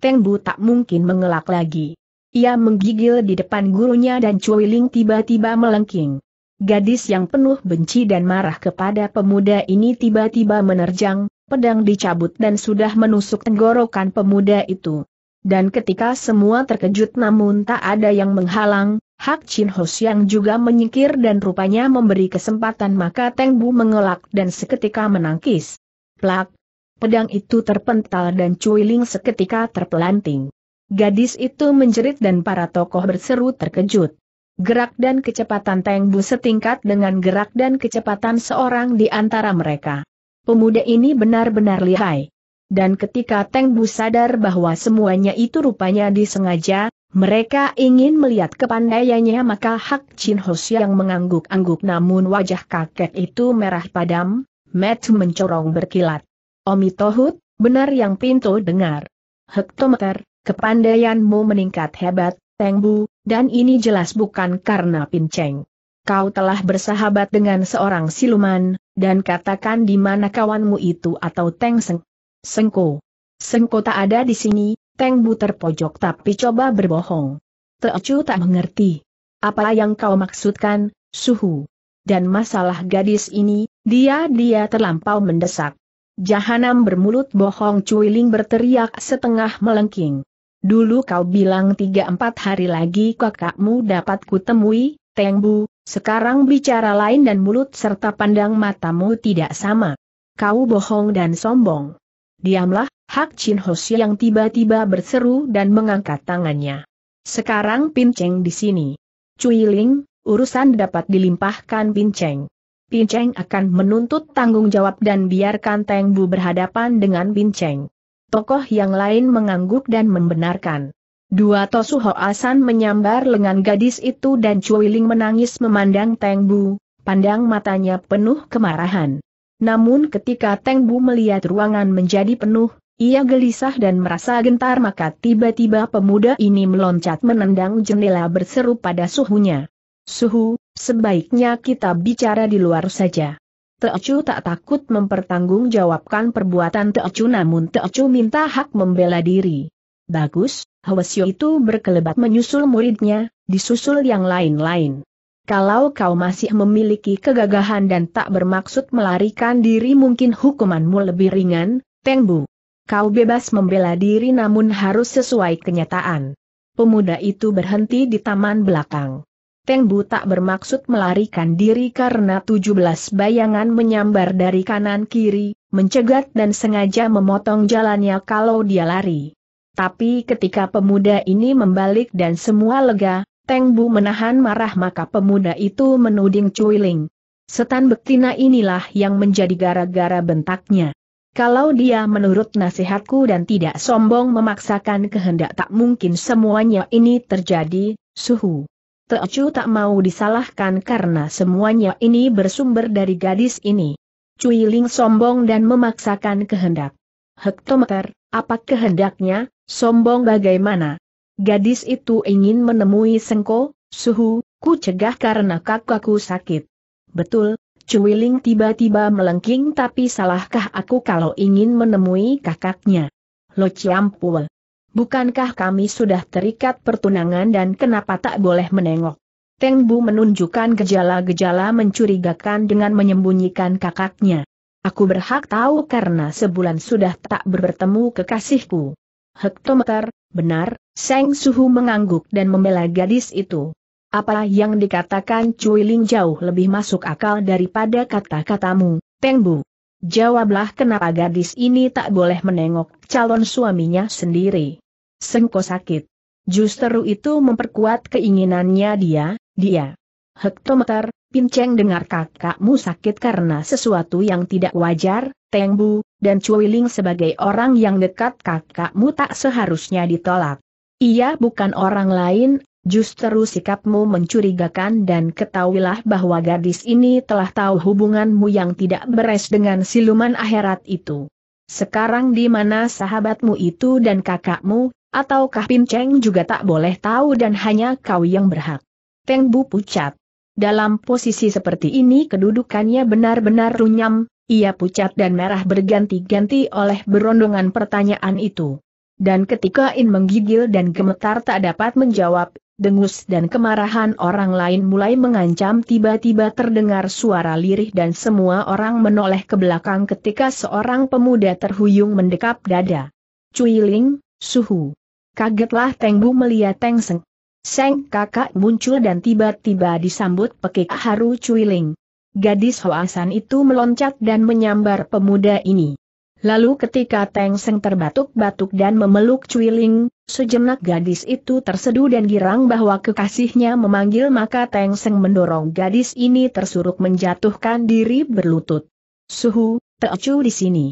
Tengbu Bu tak mungkin mengelak lagi. Ia menggigil di depan gurunya dan Cui Ling tiba-tiba melengking. Gadis yang penuh benci dan marah kepada pemuda ini tiba-tiba menerjang, pedang dicabut dan sudah menusuk tenggorokan pemuda itu. Dan ketika semua terkejut namun tak ada yang menghalang, Hak Chin Ho Siang juga menyingkir dan rupanya memberi kesempatan maka Teng Bu mengelak dan seketika menangkis. Plak! Pedang itu terpental dan Ling seketika terpelanting. Gadis itu menjerit dan para tokoh berseru terkejut. Gerak dan kecepatan Teng Bu setingkat dengan gerak dan kecepatan seorang di antara mereka. Pemuda ini benar-benar lihai. Dan ketika Teng Bu sadar bahwa semuanya itu rupanya disengaja, mereka ingin melihat kepandaiannya maka Hak Chin Hos yang mengangguk-angguk namun wajah kakek itu merah padam, Matt mencorong berkilat. Omi Tohut, benar yang pintu dengar. Hektometer, kepandaianmu meningkat hebat, Tengbu, dan ini jelas bukan karena pinceng. Kau telah bersahabat dengan seorang siluman, dan katakan di mana kawanmu itu atau Teng Seng. Sengko. Sengko tak ada di sini, Teng Bu terpojok tapi coba berbohong. Teocu tak mengerti. Apa yang kau maksudkan, suhu? Dan masalah gadis ini, dia-dia terlampau mendesak. Jahanam bermulut bohong Cuiling berteriak setengah melengking. Dulu kau bilang tiga empat hari lagi kakakmu dapat kutemui, Teng Bu, sekarang bicara lain dan mulut serta pandang matamu tidak sama. Kau bohong dan sombong. Diamlah, Hak Chin Hosya yang tiba-tiba berseru dan mengangkat tangannya. Sekarang Pinceng di sini. Cui Ling, urusan dapat dilimpahkan Pinceng. Pinceng akan menuntut tanggung jawab dan biarkan Teng Bu berhadapan dengan Pinceng. Tokoh yang lain mengangguk dan membenarkan. Dua Tosu Ho Asan menyambar lengan gadis itu dan Cui Ling menangis memandang Teng Bu, pandang matanya penuh kemarahan. Namun ketika Teng Bu melihat ruangan menjadi penuh, ia gelisah dan merasa gentar maka tiba-tiba pemuda ini meloncat menendang jendela berseru pada suhunya. Suhu, sebaiknya kita bicara di luar saja. Teocu tak takut mempertanggungjawabkan perbuatan Teocu namun Teocu minta hak membela diri. Bagus, Hwasyo itu berkelebat menyusul muridnya, disusul yang lain-lain. Kalau kau masih memiliki kegagahan dan tak bermaksud melarikan diri mungkin hukumanmu lebih ringan, Tengbu. Kau bebas membela diri namun harus sesuai kenyataan. Pemuda itu berhenti di taman belakang. Teng Bu tak bermaksud melarikan diri karena 17 bayangan menyambar dari kanan kiri, mencegat dan sengaja memotong jalannya kalau dia lari. Tapi ketika pemuda ini membalik dan semua lega, Teng Bu menahan marah maka pemuda itu menuding Cuiling. Setan betina inilah yang menjadi gara-gara bentaknya. Kalau dia menurut nasihatku dan tidak sombong memaksakan kehendak tak mungkin semuanya ini terjadi, suhu. Teocu tak mau disalahkan karena semuanya ini bersumber dari gadis ini. Cui Ling sombong dan memaksakan kehendak. Hektometer, apa kehendaknya, sombong bagaimana? Gadis itu ingin menemui Sengko, Suhu, ku cegah karena kakakku sakit. Betul, Ling tiba-tiba melengking tapi salahkah aku kalau ingin menemui kakaknya? Lo Ciampul. Bukankah kami sudah terikat pertunangan dan kenapa tak boleh menengok? Teng Bu menunjukkan gejala-gejala mencurigakan dengan menyembunyikan kakaknya. Aku berhak tahu karena sebulan sudah tak bertemu kekasihku. Hektometer, benar, Seng Suhu mengangguk dan membela gadis itu. Apa yang dikatakan Cui Ling jauh lebih masuk akal daripada kata-katamu, Bu. Jawablah kenapa gadis ini tak boleh menengok calon suaminya sendiri. Sengko sakit. Justru itu memperkuat keinginannya dia, dia. Hektometer, pinceng dengar kakakmu sakit karena sesuatu yang tidak wajar, Teng Bu. dan Cui Ling sebagai orang yang dekat kakakmu tak seharusnya ditolak. Ia bukan orang lain, Justru sikapmu mencurigakan dan ketahuilah bahwa gadis ini telah tahu hubunganmu yang tidak beres dengan siluman akhirat itu. Sekarang di mana sahabatmu itu dan kakakmu, ataukah Pinceng juga tak boleh tahu dan hanya kau yang berhak? Teng Bu pucat. Dalam posisi seperti ini kedudukannya benar-benar runyam, ia pucat dan merah berganti-ganti oleh berondongan pertanyaan itu. Dan ketika In menggigil dan gemetar tak dapat menjawab, dengus dan kemarahan orang lain mulai mengancam tiba-tiba terdengar suara lirih dan semua orang menoleh ke belakang ketika seorang pemuda terhuyung mendekap dada. Cui Ling, suhu. Kagetlah Bu melihat Teng Seng. Seng kakak muncul dan tiba-tiba disambut pekik haru Cui Ling. Gadis hoasan itu meloncat dan menyambar pemuda ini. Lalu ketika Teng Seng terbatuk-batuk dan memeluk Cui Ling, sejenak gadis itu terseduh dan girang bahwa kekasihnya memanggil maka Teng Seng mendorong gadis ini tersuruk menjatuhkan diri berlutut. Suhu, Teocu di sini.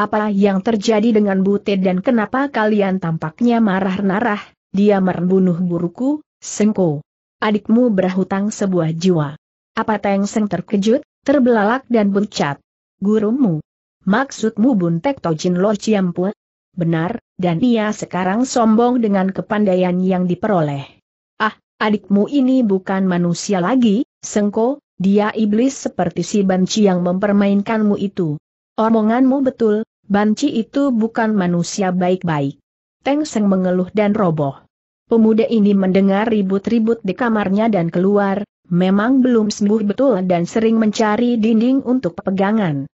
Apa yang terjadi dengan Butet dan kenapa kalian tampaknya marah-narah, dia membunuh guruku, Sengko. Adikmu berhutang sebuah jiwa. Apa Teng Seng terkejut, terbelalak dan bercat? Gurumu, Maksudmu Buntek Tojin Lo ciampu? Benar, dan ia sekarang sombong dengan kepandaian yang diperoleh. Ah, adikmu ini bukan manusia lagi, Sengko, dia iblis seperti si banci yang mempermainkanmu itu. Omonganmu betul, banci itu bukan manusia baik-baik. Teng Seng mengeluh dan roboh. Pemuda ini mendengar ribut-ribut di kamarnya dan keluar, memang belum sembuh betul dan sering mencari dinding untuk pegangan.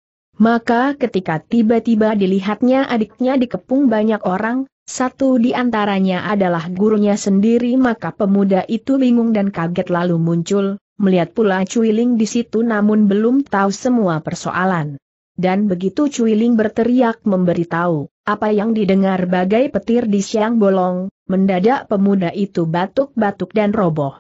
Maka ketika tiba-tiba dilihatnya adiknya dikepung banyak orang, satu di antaranya adalah gurunya sendiri maka pemuda itu bingung dan kaget lalu muncul, melihat pula Ling di situ namun belum tahu semua persoalan. Dan begitu Ling berteriak memberitahu, apa yang didengar bagai petir di siang bolong, mendadak pemuda itu batuk-batuk dan roboh.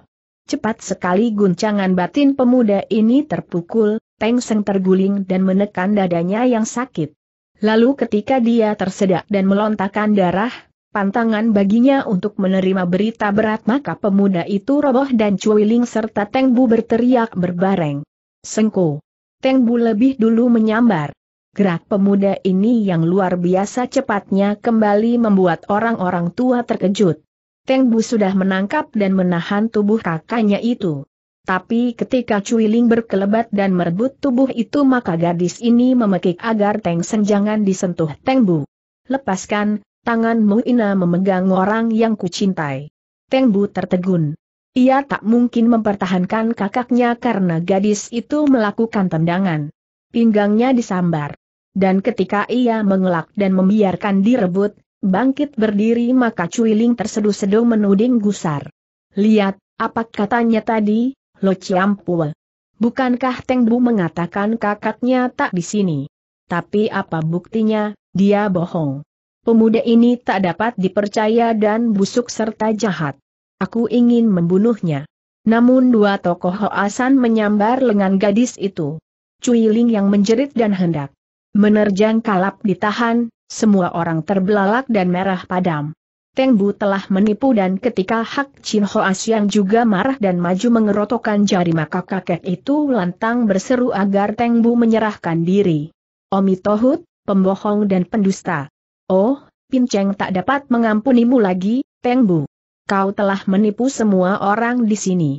Cepat sekali guncangan batin pemuda ini terpukul, Teng Seng terguling dan menekan dadanya yang sakit. Lalu ketika dia tersedak dan melontarkan darah, pantangan baginya untuk menerima berita berat maka pemuda itu roboh dan Cuiling serta Teng Bu berteriak berbareng. Sengko. Teng Bu lebih dulu menyambar. Gerak pemuda ini yang luar biasa cepatnya kembali membuat orang-orang tua terkejut. Teng Bu sudah menangkap dan menahan tubuh kakaknya itu. Tapi ketika Cui Ling berkelebat dan merebut tubuh itu maka gadis ini memekik agar Teng Sen jangan disentuh Teng Bu. Lepaskan, tanganmu Ina memegang orang yang kucintai. Teng Bu tertegun. Ia tak mungkin mempertahankan kakaknya karena gadis itu melakukan tendangan. Pinggangnya disambar. Dan ketika ia mengelak dan membiarkan direbut, bangkit berdiri maka Cui Ling terseduh-seduh menuding gusar. Lihat, apa katanya tadi, Lo Ciampua. Bukankah Teng Bu mengatakan kakaknya tak di sini? Tapi apa buktinya, dia bohong. Pemuda ini tak dapat dipercaya dan busuk serta jahat. Aku ingin membunuhnya. Namun dua tokoh Hoasan menyambar lengan gadis itu. Cui Ling yang menjerit dan hendak menerjang kalap ditahan, semua orang terbelalak dan merah padam. Teng Bu telah menipu dan ketika Hak Chin Hoas yang juga marah dan maju mengerotokan jari maka kakek itu lantang berseru agar Teng Bu menyerahkan diri. Omi Tohut, pembohong dan pendusta. Oh, Pinceng tak dapat mengampunimu lagi, Teng Bu. Kau telah menipu semua orang di sini.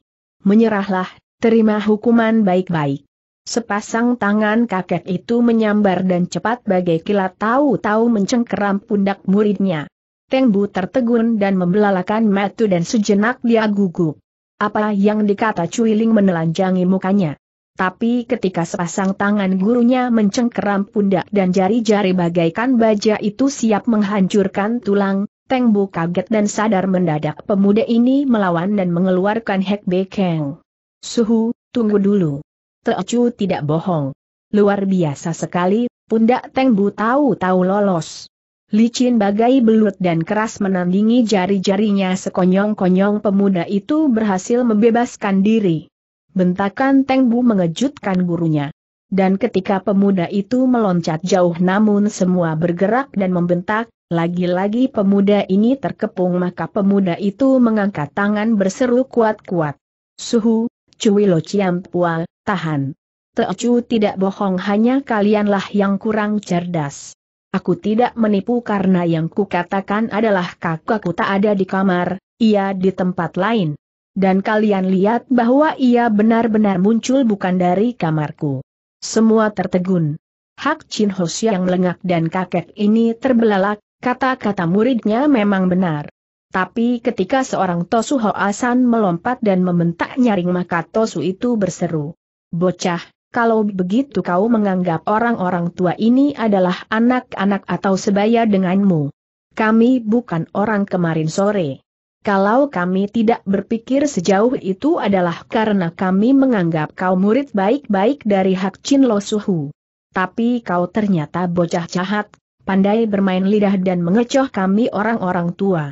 Menyerahlah, terima hukuman baik-baik. Sepasang tangan kakek itu menyambar dan cepat bagai kilat tahu-tahu mencengkeram pundak muridnya. Teng Bu tertegun dan membelalakan matu dan sejenak dia gugup. Apa yang dikata Cui Ling menelanjangi mukanya. Tapi ketika sepasang tangan gurunya mencengkeram pundak dan jari-jari bagaikan baja itu siap menghancurkan tulang, Teng Bu kaget dan sadar mendadak pemuda ini melawan dan mengeluarkan Hek Bekeng. Suhu, tunggu dulu. Teocu tidak bohong. Luar biasa sekali, pundak Teng Bu tahu-tahu lolos licin bagai belut dan keras menandingi jari-jarinya sekonyong-konyong pemuda itu berhasil membebaskan diri. Bentakan Teng Bu mengejutkan gurunya. Dan ketika pemuda itu meloncat jauh namun semua bergerak dan membentak, lagi-lagi pemuda ini terkepung maka pemuda itu mengangkat tangan berseru kuat-kuat. Suhu, Cui Lo Ciam Pual, tahan. Teocu tidak bohong hanya kalianlah yang kurang cerdas. Aku tidak menipu karena yang kukatakan adalah kakakku tak ada di kamar, ia di tempat lain. Dan kalian lihat bahwa ia benar-benar muncul bukan dari kamarku. Semua tertegun. Hak Chin Ho yang lengak dan kakek ini terbelalak, kata-kata muridnya memang benar. Tapi ketika seorang Tosu Asan melompat dan membentak nyaring maka Tosu itu berseru. Bocah, kalau begitu kau menganggap orang-orang tua ini adalah anak-anak atau sebaya denganmu. Kami bukan orang kemarin sore. Kalau kami tidak berpikir sejauh itu adalah karena kami menganggap kau murid baik-baik dari Hak Chin Lo Suhu. Tapi kau ternyata bocah jahat, pandai bermain lidah dan mengecoh kami orang-orang tua.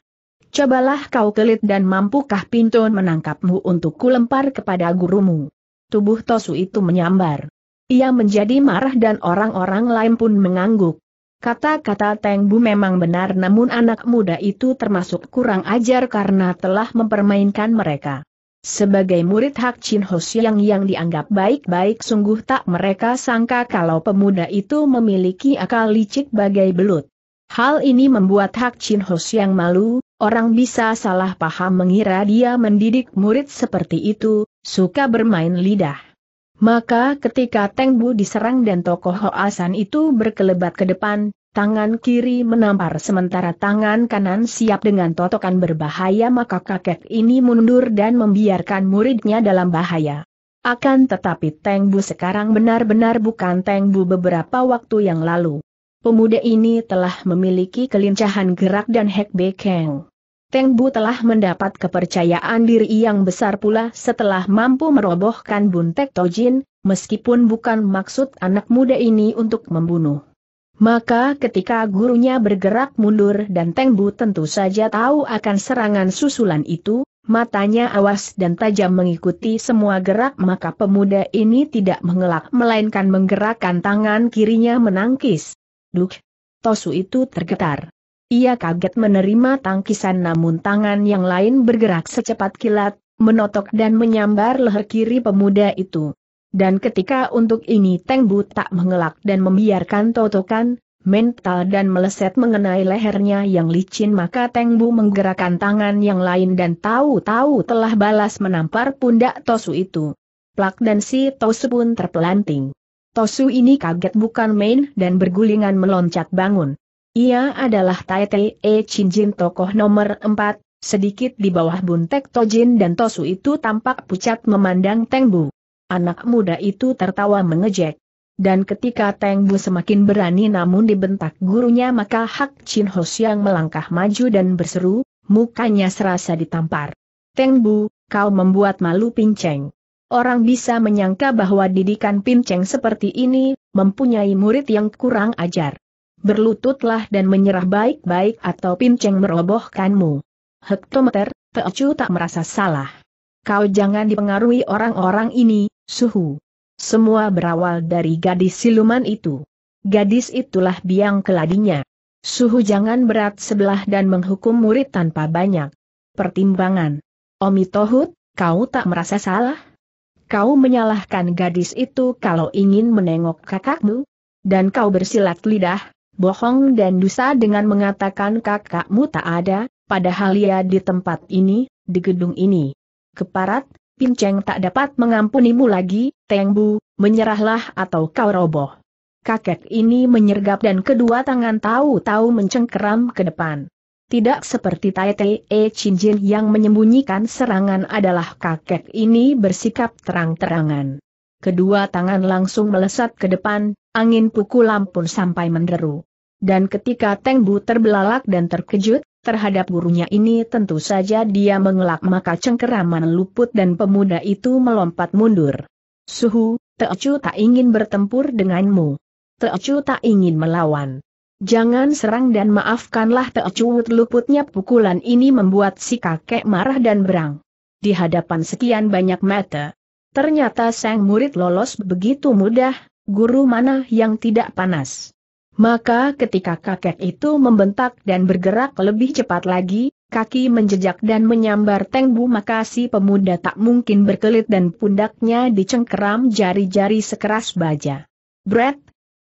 Cobalah kau kelit dan mampukah pintu menangkapmu untuk kulempar kepada gurumu tubuh Tosu itu menyambar. Ia menjadi marah dan orang-orang lain pun mengangguk. Kata-kata Teng Bu memang benar namun anak muda itu termasuk kurang ajar karena telah mempermainkan mereka. Sebagai murid Hak Chin Ho Siang yang dianggap baik-baik sungguh tak mereka sangka kalau pemuda itu memiliki akal licik bagai belut. Hal ini membuat Hak Chin Ho yang malu, orang bisa salah paham mengira dia mendidik murid seperti itu, suka bermain lidah. Maka ketika Teng Bu diserang dan tokoh Hoasan itu berkelebat ke depan, tangan kiri menampar sementara tangan kanan siap dengan totokan berbahaya maka kakek ini mundur dan membiarkan muridnya dalam bahaya. Akan tetapi Teng Bu sekarang benar-benar bukan Teng Bu beberapa waktu yang lalu. Pemuda ini telah memiliki kelincahan gerak dan Hek Bekeng. Teng Bu telah mendapat kepercayaan diri yang besar pula setelah mampu merobohkan Buntek Tojin, meskipun bukan maksud anak muda ini untuk membunuh. Maka ketika gurunya bergerak mundur dan Teng Bu tentu saja tahu akan serangan susulan itu, matanya awas dan tajam mengikuti semua gerak maka pemuda ini tidak mengelak melainkan menggerakkan tangan kirinya menangkis. Duh! Tosu itu tergetar. Ia kaget menerima tangkisan namun tangan yang lain bergerak secepat kilat, menotok dan menyambar leher kiri pemuda itu. Dan ketika untuk ini Teng Bu tak mengelak dan membiarkan totokan, mental dan meleset mengenai lehernya yang licin maka Teng Bu menggerakkan tangan yang lain dan tahu-tahu telah balas menampar pundak Tosu itu. Plak dan si Tosu pun terpelanting. Tosu ini kaget bukan main dan bergulingan meloncat bangun. Ia adalah Tai E Chinjin tokoh nomor 4, sedikit di bawah Buntek Tojin dan Tosu itu tampak pucat memandang Tengbu. Anak muda itu tertawa mengejek. Dan ketika Teng Bu semakin berani namun dibentak gurunya maka Hak Chin Ho yang melangkah maju dan berseru, mukanya serasa ditampar. Teng Bu, kau membuat malu pinceng orang bisa menyangka bahwa didikan pinceng seperti ini, mempunyai murid yang kurang ajar. Berlututlah dan menyerah baik-baik atau pinceng merobohkanmu. Hektometer, Teocu tak merasa salah. Kau jangan dipengaruhi orang-orang ini, suhu. Semua berawal dari gadis siluman itu. Gadis itulah biang keladinya. Suhu jangan berat sebelah dan menghukum murid tanpa banyak pertimbangan. Omi Tohut, kau tak merasa salah? kau menyalahkan gadis itu kalau ingin menengok kakakmu? Dan kau bersilat lidah, bohong dan dusa dengan mengatakan kakakmu tak ada, padahal ia di tempat ini, di gedung ini. Keparat, Pinceng tak dapat mengampunimu lagi, Tengbu, menyerahlah atau kau roboh. Kakek ini menyergap dan kedua tangan tahu-tahu mencengkeram ke depan. Tidak seperti Tai E Jin yang menyembunyikan serangan adalah kakek ini bersikap terang-terangan. Kedua tangan langsung melesat ke depan, angin pukulan pun sampai menderu. Dan ketika Teng Bu terbelalak dan terkejut, terhadap gurunya ini tentu saja dia mengelak maka cengkeraman luput dan pemuda itu melompat mundur. Suhu, Teocu tak ingin bertempur denganmu. Teocu tak ingin melawan. Jangan serang dan maafkanlah Teocuut luputnya pukulan ini membuat si kakek marah dan berang. Di hadapan sekian banyak mata. Ternyata sang murid lolos begitu mudah, guru mana yang tidak panas. Maka ketika kakek itu membentak dan bergerak lebih cepat lagi, kaki menjejak dan menyambar Tengbu maka si pemuda tak mungkin berkelit dan pundaknya dicengkeram jari-jari sekeras baja. Brett!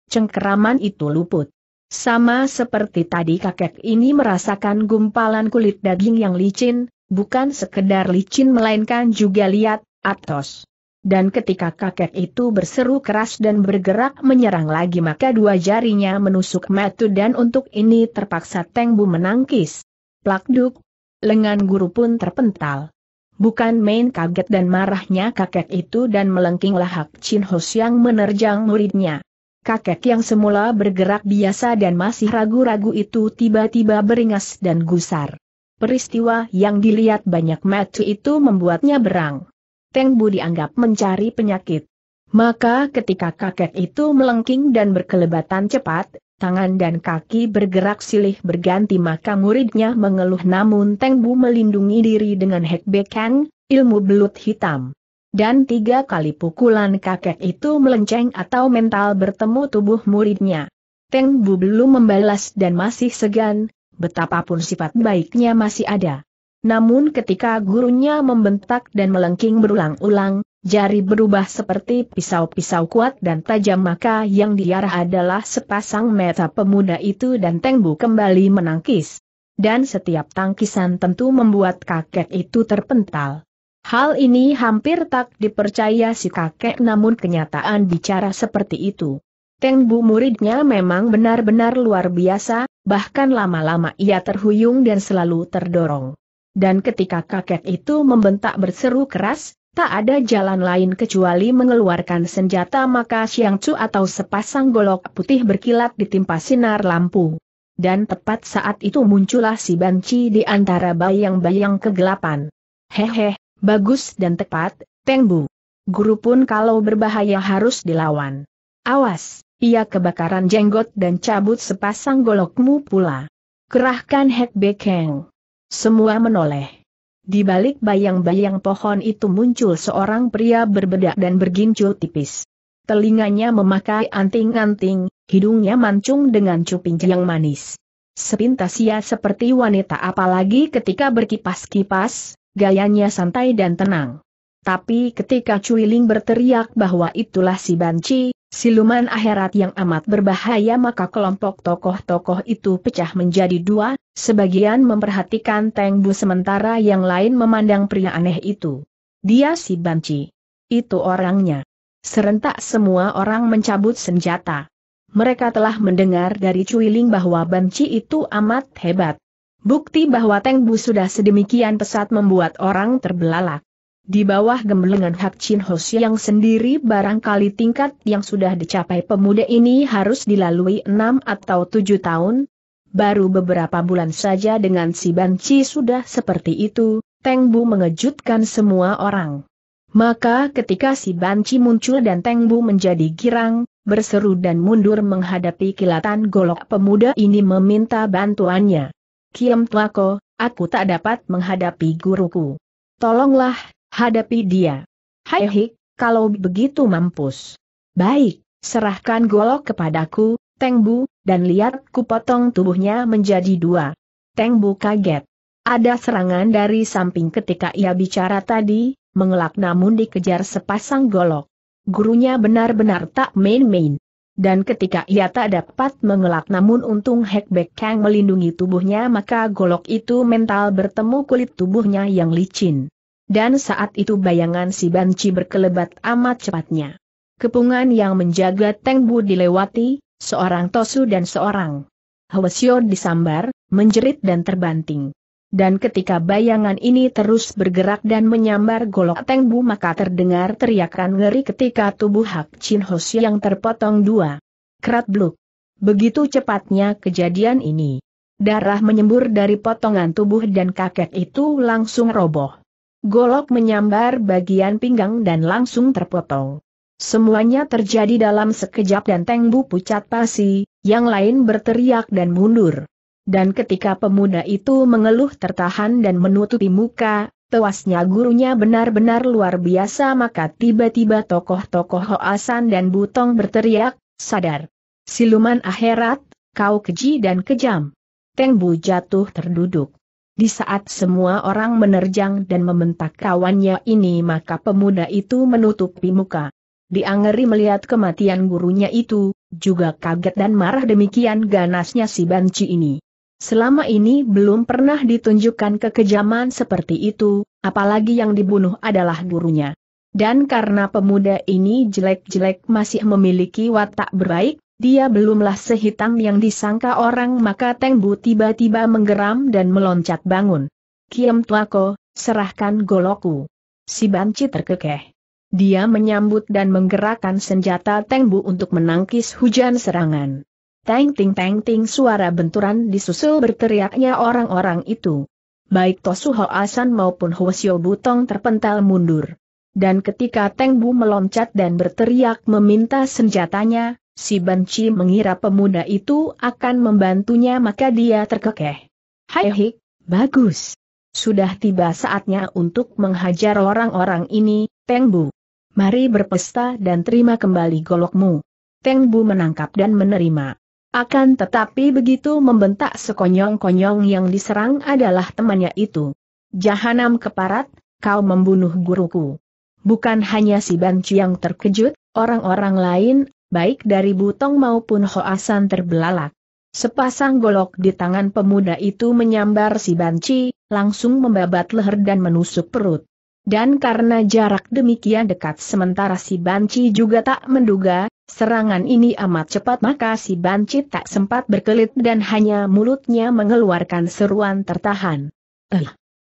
Cengkeraman itu luput. Sama seperti tadi kakek ini merasakan gumpalan kulit daging yang licin, bukan sekedar licin melainkan juga liat, atos. Dan ketika kakek itu berseru keras dan bergerak menyerang lagi maka dua jarinya menusuk metu dan untuk ini terpaksa Teng menangkis. Plakduk, lengan guru pun terpental. Bukan main kaget dan marahnya kakek itu dan melengkinglah Hak Chin Hos yang menerjang muridnya kakek yang semula bergerak biasa dan masih ragu-ragu itu tiba-tiba beringas dan gusar. Peristiwa yang dilihat banyak mata itu membuatnya berang. Teng Bu dianggap mencari penyakit. Maka ketika kakek itu melengking dan berkelebatan cepat, tangan dan kaki bergerak silih berganti maka muridnya mengeluh namun Teng Bu melindungi diri dengan Hek Bekang, ilmu belut hitam dan tiga kali pukulan kakek itu melenceng atau mental bertemu tubuh muridnya. Teng Bu belum membalas dan masih segan, betapapun sifat baiknya masih ada. Namun ketika gurunya membentak dan melengking berulang-ulang, jari berubah seperti pisau-pisau kuat dan tajam maka yang diarah adalah sepasang mata pemuda itu dan Teng Bu kembali menangkis. Dan setiap tangkisan tentu membuat kakek itu terpental. Hal ini hampir tak dipercaya si kakek namun kenyataan bicara seperti itu. Teng Bu muridnya memang benar-benar luar biasa, bahkan lama-lama ia terhuyung dan selalu terdorong. Dan ketika kakek itu membentak berseru keras, tak ada jalan lain kecuali mengeluarkan senjata maka Siang cu atau sepasang golok putih berkilat ditimpa sinar lampu. Dan tepat saat itu muncullah si banci di antara bayang-bayang kegelapan. Hehe, Bagus dan tepat, Bu. Guru pun kalau berbahaya harus dilawan. Awas, ia kebakaran jenggot dan cabut sepasang golokmu pula. Kerahkan Hek Bekeng. Semua menoleh. Di balik bayang-bayang pohon itu muncul seorang pria berbedak dan bergincul tipis. Telinganya memakai anting-anting, hidungnya mancung dengan cuping yang manis. Sepintas ia seperti wanita apalagi ketika berkipas-kipas, gayanya santai dan tenang. Tapi ketika Cui Ling berteriak bahwa itulah si banci, siluman akhirat yang amat berbahaya maka kelompok tokoh-tokoh itu pecah menjadi dua, sebagian memperhatikan Teng Bu sementara yang lain memandang pria aneh itu. Dia si banci. Itu orangnya. Serentak semua orang mencabut senjata. Mereka telah mendengar dari Cui Ling bahwa banci itu amat hebat, Bukti bahwa Teng Bu sudah sedemikian pesat membuat orang terbelalak. Di bawah gemblengan Hak Chin Ho yang sendiri barangkali tingkat yang sudah dicapai pemuda ini harus dilalui enam atau tujuh tahun. Baru beberapa bulan saja dengan si Ban Banci sudah seperti itu, Teng Bu mengejutkan semua orang. Maka ketika si Ban Banci muncul dan Teng Bu menjadi girang, berseru dan mundur menghadapi kilatan golok pemuda ini meminta bantuannya. Kiem Tuako, aku tak dapat menghadapi guruku. Tolonglah, hadapi dia. Hai hik, kalau begitu mampus. Baik, serahkan golok kepadaku, Tengbu, dan lihat ku potong tubuhnya menjadi dua. Tengbu kaget. Ada serangan dari samping ketika ia bicara tadi, mengelak namun dikejar sepasang golok. Gurunya benar-benar tak main-main. Dan ketika ia tak dapat mengelak namun untung Hekbek Kang melindungi tubuhnya maka golok itu mental bertemu kulit tubuhnya yang licin. Dan saat itu bayangan si banci berkelebat amat cepatnya. Kepungan yang menjaga Teng Bu dilewati, seorang Tosu dan seorang Hwasyo disambar, menjerit dan terbanting dan ketika bayangan ini terus bergerak dan menyambar golok Tengbu maka terdengar teriakan ngeri ketika tubuh Hak Chin Ho yang terpotong dua. Kerat bluk. Begitu cepatnya kejadian ini. Darah menyembur dari potongan tubuh dan kakek itu langsung roboh. Golok menyambar bagian pinggang dan langsung terpotong. Semuanya terjadi dalam sekejap dan Tengbu pucat pasi, yang lain berteriak dan mundur. Dan ketika pemuda itu mengeluh tertahan dan menutupi muka, tewasnya gurunya benar-benar luar biasa maka tiba-tiba tokoh-tokoh Hoasan dan Butong berteriak, sadar. Siluman akhirat, kau keji dan kejam. Teng Bu jatuh terduduk. Di saat semua orang menerjang dan membentak kawannya ini maka pemuda itu menutupi muka. Diangeri melihat kematian gurunya itu, juga kaget dan marah demikian ganasnya si banci ini. Selama ini belum pernah ditunjukkan kekejaman seperti itu, apalagi yang dibunuh adalah gurunya. Dan karena pemuda ini jelek-jelek masih memiliki watak berbaik, dia belumlah sehitam yang disangka orang maka Teng Bu tiba-tiba menggeram dan meloncat bangun. Kiam Tuako, serahkan goloku. Si Banci terkekeh. Dia menyambut dan menggerakkan senjata Teng Bu untuk menangkis hujan serangan. Teng ting teng ting suara benturan disusul berteriaknya orang-orang itu. Baik Tosu Asan maupun Hwasyo Butong terpental mundur. Dan ketika Teng Bu meloncat dan berteriak meminta senjatanya, si Banci mengira pemuda itu akan membantunya maka dia terkekeh. Hai hik, bagus. Sudah tiba saatnya untuk menghajar orang-orang ini, Teng Bu. Mari berpesta dan terima kembali golokmu. Teng Bu menangkap dan menerima. Akan tetapi begitu membentak sekonyong-konyong yang diserang adalah temannya itu. Jahanam keparat, kau membunuh guruku. Bukan hanya si Banci yang terkejut, orang-orang lain, baik dari Butong maupun Hoasan terbelalak. Sepasang golok di tangan pemuda itu menyambar si Banci, langsung membabat leher dan menusuk perut. Dan karena jarak demikian dekat sementara si Banci juga tak menduga, Serangan ini amat cepat maka si Banci tak sempat berkelit dan hanya mulutnya mengeluarkan seruan tertahan. Eh.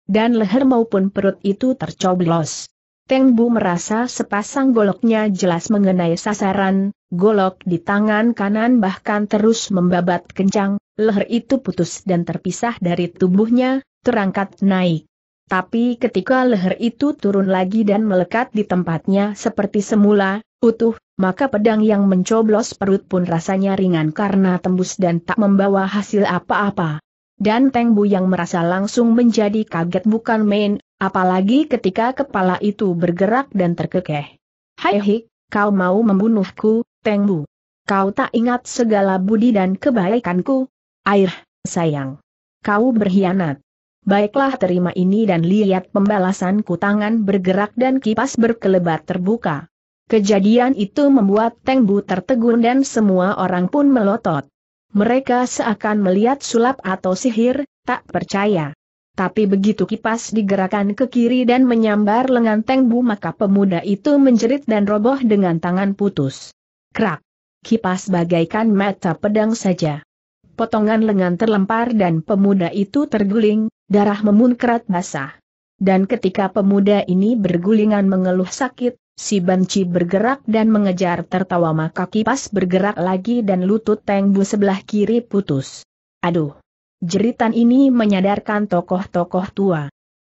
Dan leher maupun perut itu tercoblos. Teng Bu merasa sepasang goloknya jelas mengenai sasaran, golok di tangan kanan bahkan terus membabat kencang, leher itu putus dan terpisah dari tubuhnya, terangkat naik. Tapi ketika leher itu turun lagi dan melekat di tempatnya seperti semula, utuh, maka pedang yang mencoblos perut pun rasanya ringan karena tembus dan tak membawa hasil apa-apa. Dan Teng Bu yang merasa langsung menjadi kaget bukan main, apalagi ketika kepala itu bergerak dan terkekeh. Hai hik, kau mau membunuhku, Teng Bu. Kau tak ingat segala budi dan kebaikanku? Air, sayang. Kau berkhianat. Baiklah terima ini dan lihat pembalasanku tangan bergerak dan kipas berkelebat terbuka. Kejadian itu membuat Teng Bu tertegun dan semua orang pun melotot. Mereka seakan melihat sulap atau sihir, tak percaya. Tapi begitu kipas digerakkan ke kiri dan menyambar lengan Teng Bu maka pemuda itu menjerit dan roboh dengan tangan putus. Krak! Kipas bagaikan mata pedang saja. Potongan lengan terlempar dan pemuda itu terguling, darah memunkrat basah. Dan ketika pemuda ini bergulingan mengeluh sakit, Si banci bergerak dan mengejar tertawa maka kipas bergerak lagi dan lutut Tengbu sebelah kiri putus. Aduh! Jeritan ini menyadarkan tokoh-tokoh tua.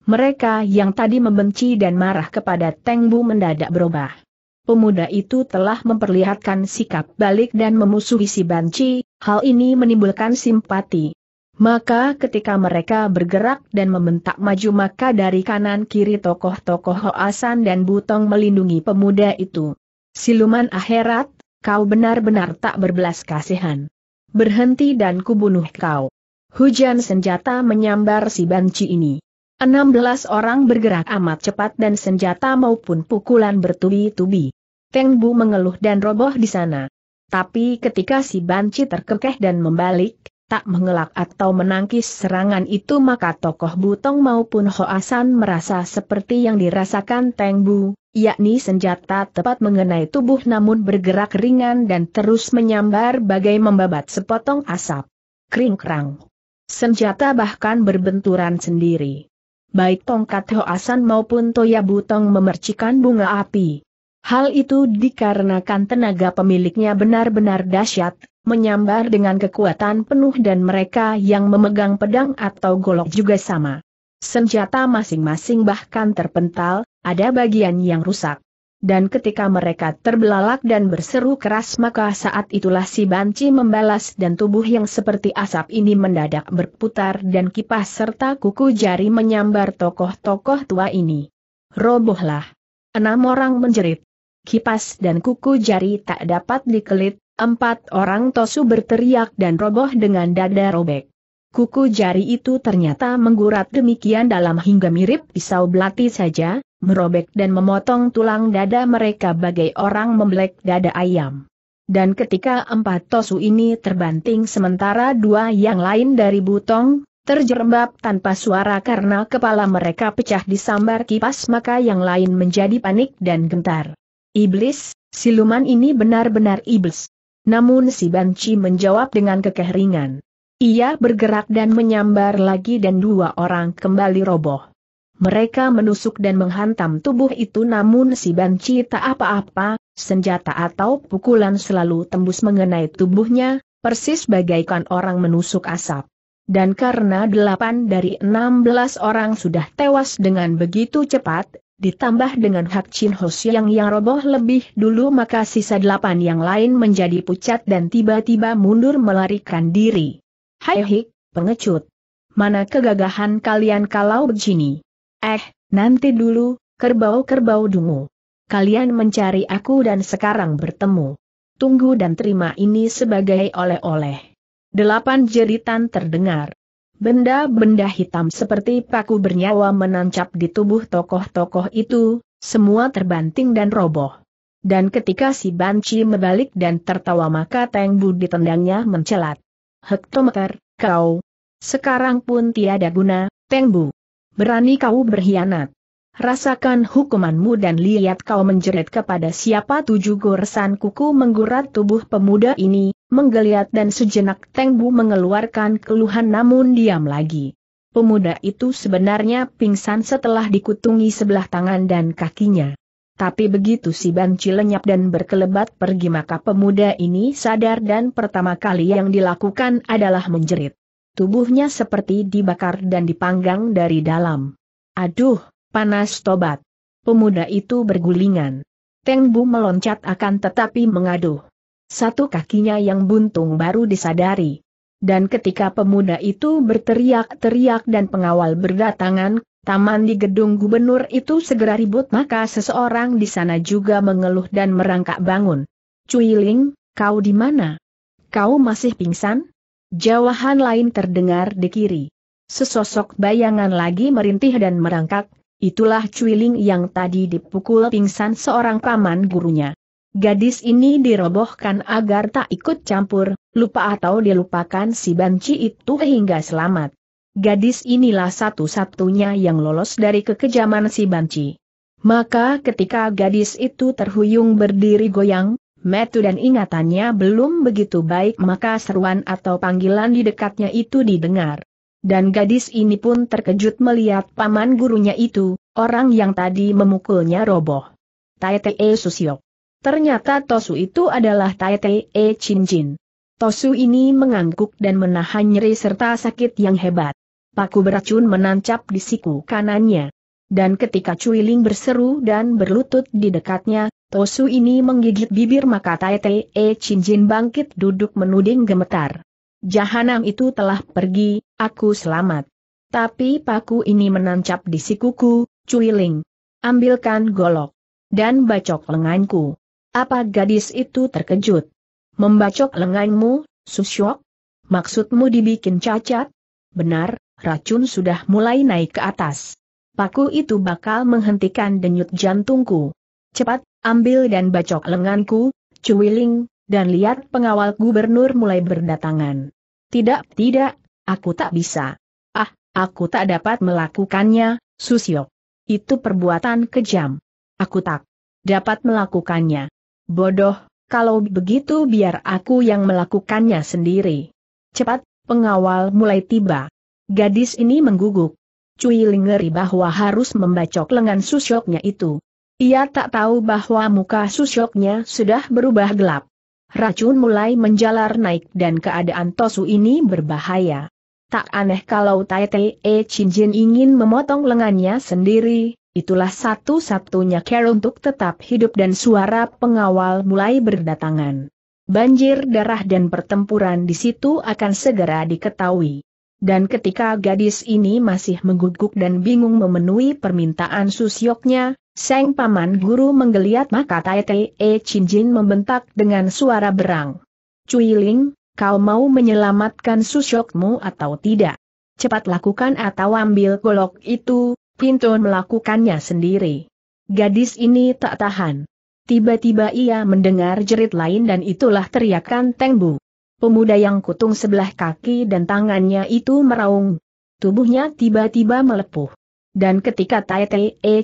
Mereka yang tadi membenci dan marah kepada Tengbu mendadak berubah. Pemuda itu telah memperlihatkan sikap balik dan memusuhi si banci, hal ini menimbulkan simpati, maka ketika mereka bergerak dan membentak maju maka dari kanan kiri tokoh-tokoh Hoasan dan Butong melindungi pemuda itu. Siluman akhirat, kau benar-benar tak berbelas kasihan. Berhenti dan kubunuh kau. Hujan senjata menyambar si banci ini. 16 orang bergerak amat cepat dan senjata maupun pukulan bertubi-tubi. Tengbu mengeluh dan roboh di sana. Tapi ketika si banci terkekeh dan membalik, tak mengelak atau menangkis serangan itu maka tokoh Butong maupun Hoasan merasa seperti yang dirasakan Teng Bu, yakni senjata tepat mengenai tubuh namun bergerak ringan dan terus menyambar bagai membabat sepotong asap. Kring krang. Senjata bahkan berbenturan sendiri. Baik tongkat Hoasan maupun Toya Butong memercikan bunga api. Hal itu dikarenakan tenaga pemiliknya benar-benar dahsyat, menyambar dengan kekuatan penuh dan mereka yang memegang pedang atau golok juga sama. Senjata masing-masing bahkan terpental, ada bagian yang rusak. Dan ketika mereka terbelalak dan berseru keras maka saat itulah si banci membalas dan tubuh yang seperti asap ini mendadak berputar dan kipas serta kuku jari menyambar tokoh-tokoh tua ini. Robohlah. Enam orang menjerit. Kipas dan kuku jari tak dapat dikelit, Empat orang Tosu berteriak dan roboh dengan dada robek. Kuku jari itu ternyata menggurat demikian dalam hingga mirip pisau belati saja, merobek dan memotong tulang dada mereka bagai orang membelek dada ayam. Dan ketika empat tosu ini terbanting sementara dua yang lain dari butong, terjerembab tanpa suara karena kepala mereka pecah disambar kipas maka yang lain menjadi panik dan gentar. Iblis, siluman ini benar-benar iblis. Namun si Banci menjawab dengan kekeringan. Ia bergerak dan menyambar lagi dan dua orang kembali roboh. Mereka menusuk dan menghantam tubuh itu namun si Banci tak apa-apa, senjata atau pukulan selalu tembus mengenai tubuhnya, persis bagaikan orang menusuk asap. Dan karena delapan dari enam belas orang sudah tewas dengan begitu cepat, Ditambah dengan Hak Chin Siang yang roboh lebih dulu maka sisa delapan yang lain menjadi pucat dan tiba-tiba mundur melarikan diri. Hai hik, pengecut. Mana kegagahan kalian kalau begini? Eh, nanti dulu, kerbau-kerbau dungu. Kalian mencari aku dan sekarang bertemu. Tunggu dan terima ini sebagai oleh-oleh. Delapan jeritan terdengar. Benda-benda hitam seperti paku bernyawa menancap di tubuh tokoh-tokoh itu, semua terbanting dan roboh. Dan ketika si Banci membalik dan tertawa maka Teng Bu ditendangnya mencelat. Hektometer, kau. Sekarang pun tiada guna, Teng Bu. Berani kau berkhianat. Rasakan hukumanmu dan lihat kau menjerit kepada siapa tujuh goresan kuku menggurat tubuh pemuda ini, menggeliat dan sejenak Tengbu mengeluarkan keluhan namun diam lagi. Pemuda itu sebenarnya pingsan setelah dikutungi sebelah tangan dan kakinya. Tapi begitu si banci lenyap dan berkelebat pergi maka pemuda ini sadar dan pertama kali yang dilakukan adalah menjerit. Tubuhnya seperti dibakar dan dipanggang dari dalam. Aduh, Panas tobat. Pemuda itu bergulingan. Teng Bu meloncat akan tetapi mengaduh. Satu kakinya yang buntung baru disadari. Dan ketika pemuda itu berteriak-teriak dan pengawal berdatangan, taman di gedung gubernur itu segera ribut maka seseorang di sana juga mengeluh dan merangkak bangun. Cui Ling, kau di mana? Kau masih pingsan? Jawahan lain terdengar di kiri. Sesosok bayangan lagi merintih dan merangkak, Itulah Cuiling yang tadi dipukul pingsan seorang paman gurunya. Gadis ini dirobohkan agar tak ikut campur, lupa atau dilupakan si banci itu hingga selamat. Gadis inilah satu-satunya yang lolos dari kekejaman si banci. Maka ketika gadis itu terhuyung berdiri goyang, metu dan ingatannya belum begitu baik maka seruan atau panggilan di dekatnya itu didengar dan gadis ini pun terkejut melihat paman gurunya itu, orang yang tadi memukulnya roboh. Taite Susio. Ternyata Tosu itu adalah Taite Chinjin. Tosu ini mengangguk dan menahan nyeri serta sakit yang hebat. Paku beracun menancap di siku kanannya. Dan ketika Cui Ling berseru dan berlutut di dekatnya, Tosu ini menggigit bibir maka Taite Chinjin bangkit duduk menuding gemetar. Jahanam itu telah pergi, aku selamat. Tapi paku ini menancap di sikuku, cuiling. Ambilkan golok. Dan bacok lenganku. Apa gadis itu terkejut? Membacok lenganmu, susyok? Maksudmu dibikin cacat? Benar, racun sudah mulai naik ke atas. Paku itu bakal menghentikan denyut jantungku. Cepat, ambil dan bacok lenganku, cuiling, dan lihat pengawal gubernur mulai berdatangan. Tidak, tidak, aku tak bisa. Ah, aku tak dapat melakukannya, Susio. Itu perbuatan kejam. Aku tak dapat melakukannya. Bodoh, kalau begitu biar aku yang melakukannya sendiri. Cepat, pengawal mulai tiba. Gadis ini mengguguk. Cui lingeri bahwa harus membacok lengan susyoknya itu. Ia tak tahu bahwa muka susyoknya sudah berubah gelap. Racun mulai menjalar naik dan keadaan Tosu ini berbahaya. Tak aneh kalau Tai Te e ingin memotong lengannya sendiri, itulah satu-satunya care untuk tetap hidup dan suara pengawal mulai berdatangan. Banjir darah dan pertempuran di situ akan segera diketahui. Dan ketika gadis ini masih mengguguk dan bingung memenuhi permintaan susyoknya, Seng Paman Guru menggeliat maka Tai Te e cincin membentak dengan suara berang. Cui Ling, kau mau menyelamatkan susyokmu atau tidak? Cepat lakukan atau ambil golok itu, Pintu melakukannya sendiri. Gadis ini tak tahan. Tiba-tiba ia mendengar jerit lain dan itulah teriakan Teng Bu. Pemuda yang kutung sebelah kaki dan tangannya itu meraung. Tubuhnya tiba-tiba melepuh. Dan ketika Tai E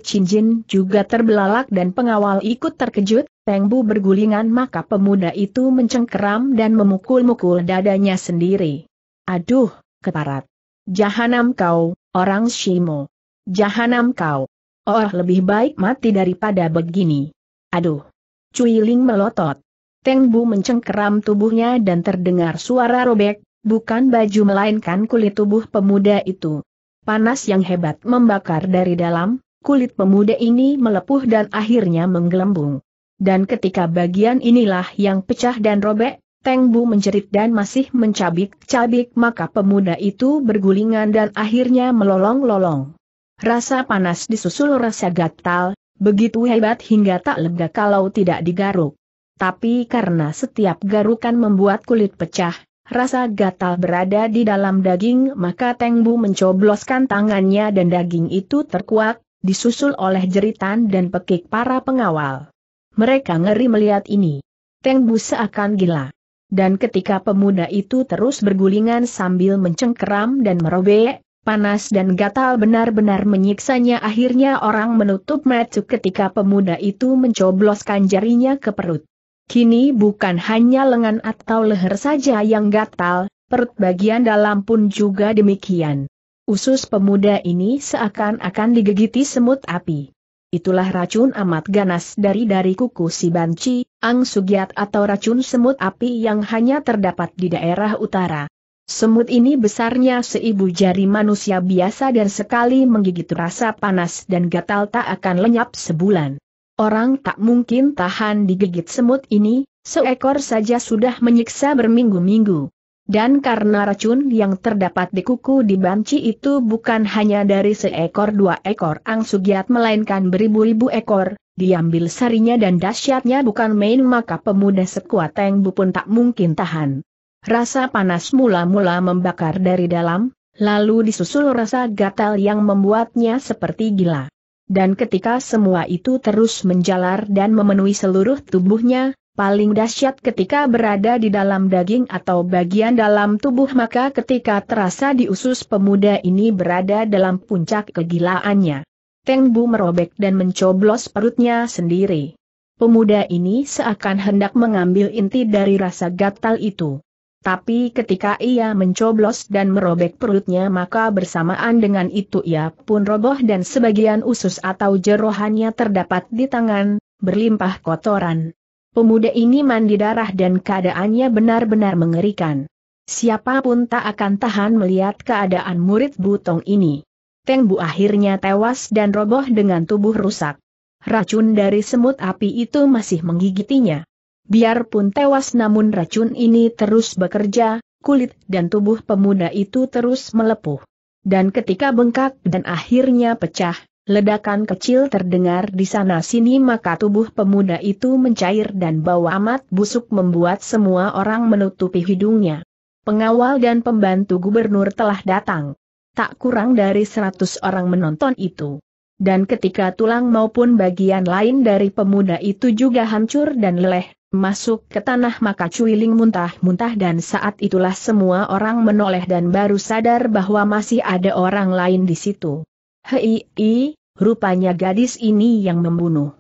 juga terbelalak dan pengawal ikut terkejut, Peng Bu bergulingan maka pemuda itu mencengkeram dan memukul-mukul dadanya sendiri. Aduh, keparat. Jahanam kau, orang Shimo. Jahanam kau. Oh lebih baik mati daripada begini. Aduh. Cui Ling melotot. Teng Bu mencengkeram tubuhnya dan terdengar suara robek, bukan baju melainkan kulit tubuh pemuda itu. Panas yang hebat membakar dari dalam, kulit pemuda ini melepuh dan akhirnya menggelembung. Dan ketika bagian inilah yang pecah dan robek, Teng Bu menjerit dan masih mencabik-cabik maka pemuda itu bergulingan dan akhirnya melolong-lolong. Rasa panas disusul rasa gatal, begitu hebat hingga tak lega kalau tidak digaruk. Tapi karena setiap garukan membuat kulit pecah, Rasa gatal berada di dalam daging maka Tengbu mencobloskan tangannya dan daging itu terkuat, disusul oleh jeritan dan pekik para pengawal. Mereka ngeri melihat ini. Tengbu seakan gila. Dan ketika pemuda itu terus bergulingan sambil mencengkeram dan merobek, panas dan gatal benar-benar menyiksanya akhirnya orang menutup mata ketika pemuda itu mencobloskan jarinya ke perut. Kini bukan hanya lengan atau leher saja yang gatal, perut bagian dalam pun juga demikian. Usus pemuda ini seakan-akan digigiti semut api. Itulah racun amat ganas dari dari kuku si banci, ang sugiat atau racun semut api yang hanya terdapat di daerah utara. Semut ini besarnya seibu jari manusia biasa dan sekali menggigit rasa panas dan gatal tak akan lenyap sebulan orang tak mungkin tahan digigit semut ini, seekor saja sudah menyiksa berminggu-minggu. Dan karena racun yang terdapat di kuku di banci itu bukan hanya dari seekor dua ekor angsugiat melainkan beribu-ribu ekor, diambil sarinya dan dahsyatnya bukan main maka pemuda sekuat Tengbu pun tak mungkin tahan. Rasa panas mula-mula membakar dari dalam, lalu disusul rasa gatal yang membuatnya seperti gila dan ketika semua itu terus menjalar dan memenuhi seluruh tubuhnya, paling dahsyat ketika berada di dalam daging atau bagian dalam tubuh maka ketika terasa di usus pemuda ini berada dalam puncak kegilaannya. Teng Bu merobek dan mencoblos perutnya sendiri. Pemuda ini seakan hendak mengambil inti dari rasa gatal itu. Tapi ketika ia mencoblos dan merobek perutnya maka bersamaan dengan itu ia pun roboh dan sebagian usus atau jerohannya terdapat di tangan, berlimpah kotoran. Pemuda ini mandi darah dan keadaannya benar-benar mengerikan. Siapapun tak akan tahan melihat keadaan murid butong ini. Teng Bu akhirnya tewas dan roboh dengan tubuh rusak. Racun dari semut api itu masih menggigitinya. Biarpun tewas namun racun ini terus bekerja, kulit dan tubuh pemuda itu terus melepuh. Dan ketika bengkak dan akhirnya pecah, ledakan kecil terdengar di sana-sini maka tubuh pemuda itu mencair dan bau amat busuk membuat semua orang menutupi hidungnya. Pengawal dan pembantu gubernur telah datang. Tak kurang dari seratus orang menonton itu. Dan ketika tulang maupun bagian lain dari pemuda itu juga hancur dan leleh, masuk ke tanah maka cuiling muntah-muntah dan saat itulah semua orang menoleh dan baru sadar bahwa masih ada orang lain di situ. Hei, i, rupanya gadis ini yang membunuh.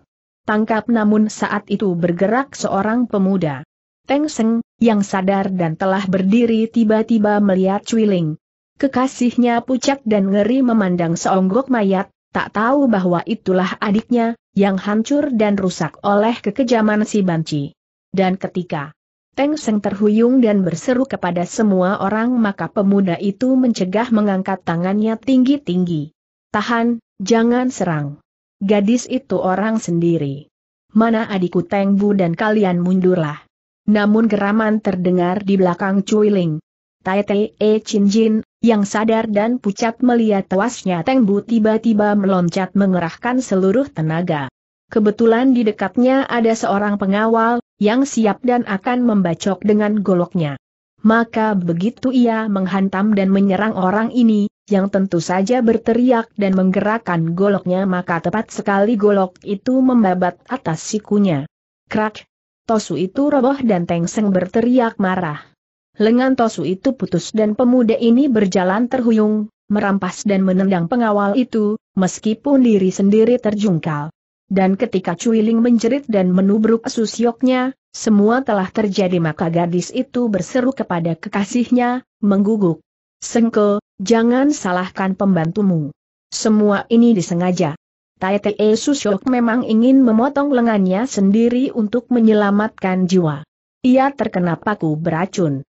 Tangkap namun saat itu bergerak seorang pemuda. Teng Seng, yang sadar dan telah berdiri tiba-tiba melihat cuiling. Kekasihnya pucat dan ngeri memandang seonggok mayat, tak tahu bahwa itulah adiknya, yang hancur dan rusak oleh kekejaman si banci. Dan ketika Teng Seng terhuyung dan berseru kepada semua orang maka pemuda itu mencegah mengangkat tangannya tinggi-tinggi. Tahan, jangan serang. Gadis itu orang sendiri. Mana adikku Teng Bu dan kalian mundurlah. Namun geraman terdengar di belakang Cui Ling. Tai Te E Chin Jin, yang sadar dan pucat melihat tewasnya Teng Bu tiba-tiba meloncat mengerahkan seluruh tenaga. Kebetulan di dekatnya ada seorang pengawal, yang siap dan akan membacok dengan goloknya. Maka begitu ia menghantam dan menyerang orang ini, yang tentu saja berteriak dan menggerakkan goloknya maka tepat sekali golok itu membabat atas sikunya. Krak! Tosu itu roboh dan Tengseng berteriak marah. Lengan Tosu itu putus dan pemuda ini berjalan terhuyung, merampas dan menendang pengawal itu, meskipun diri sendiri terjungkal. Dan ketika Cui Ling menjerit dan menubruk susyoknya, semua telah terjadi maka gadis itu berseru kepada kekasihnya, mengguguk. Sengko, jangan salahkan pembantumu. Semua ini disengaja. Taite Susyok memang ingin memotong lengannya sendiri untuk menyelamatkan jiwa. Ia terkena paku beracun.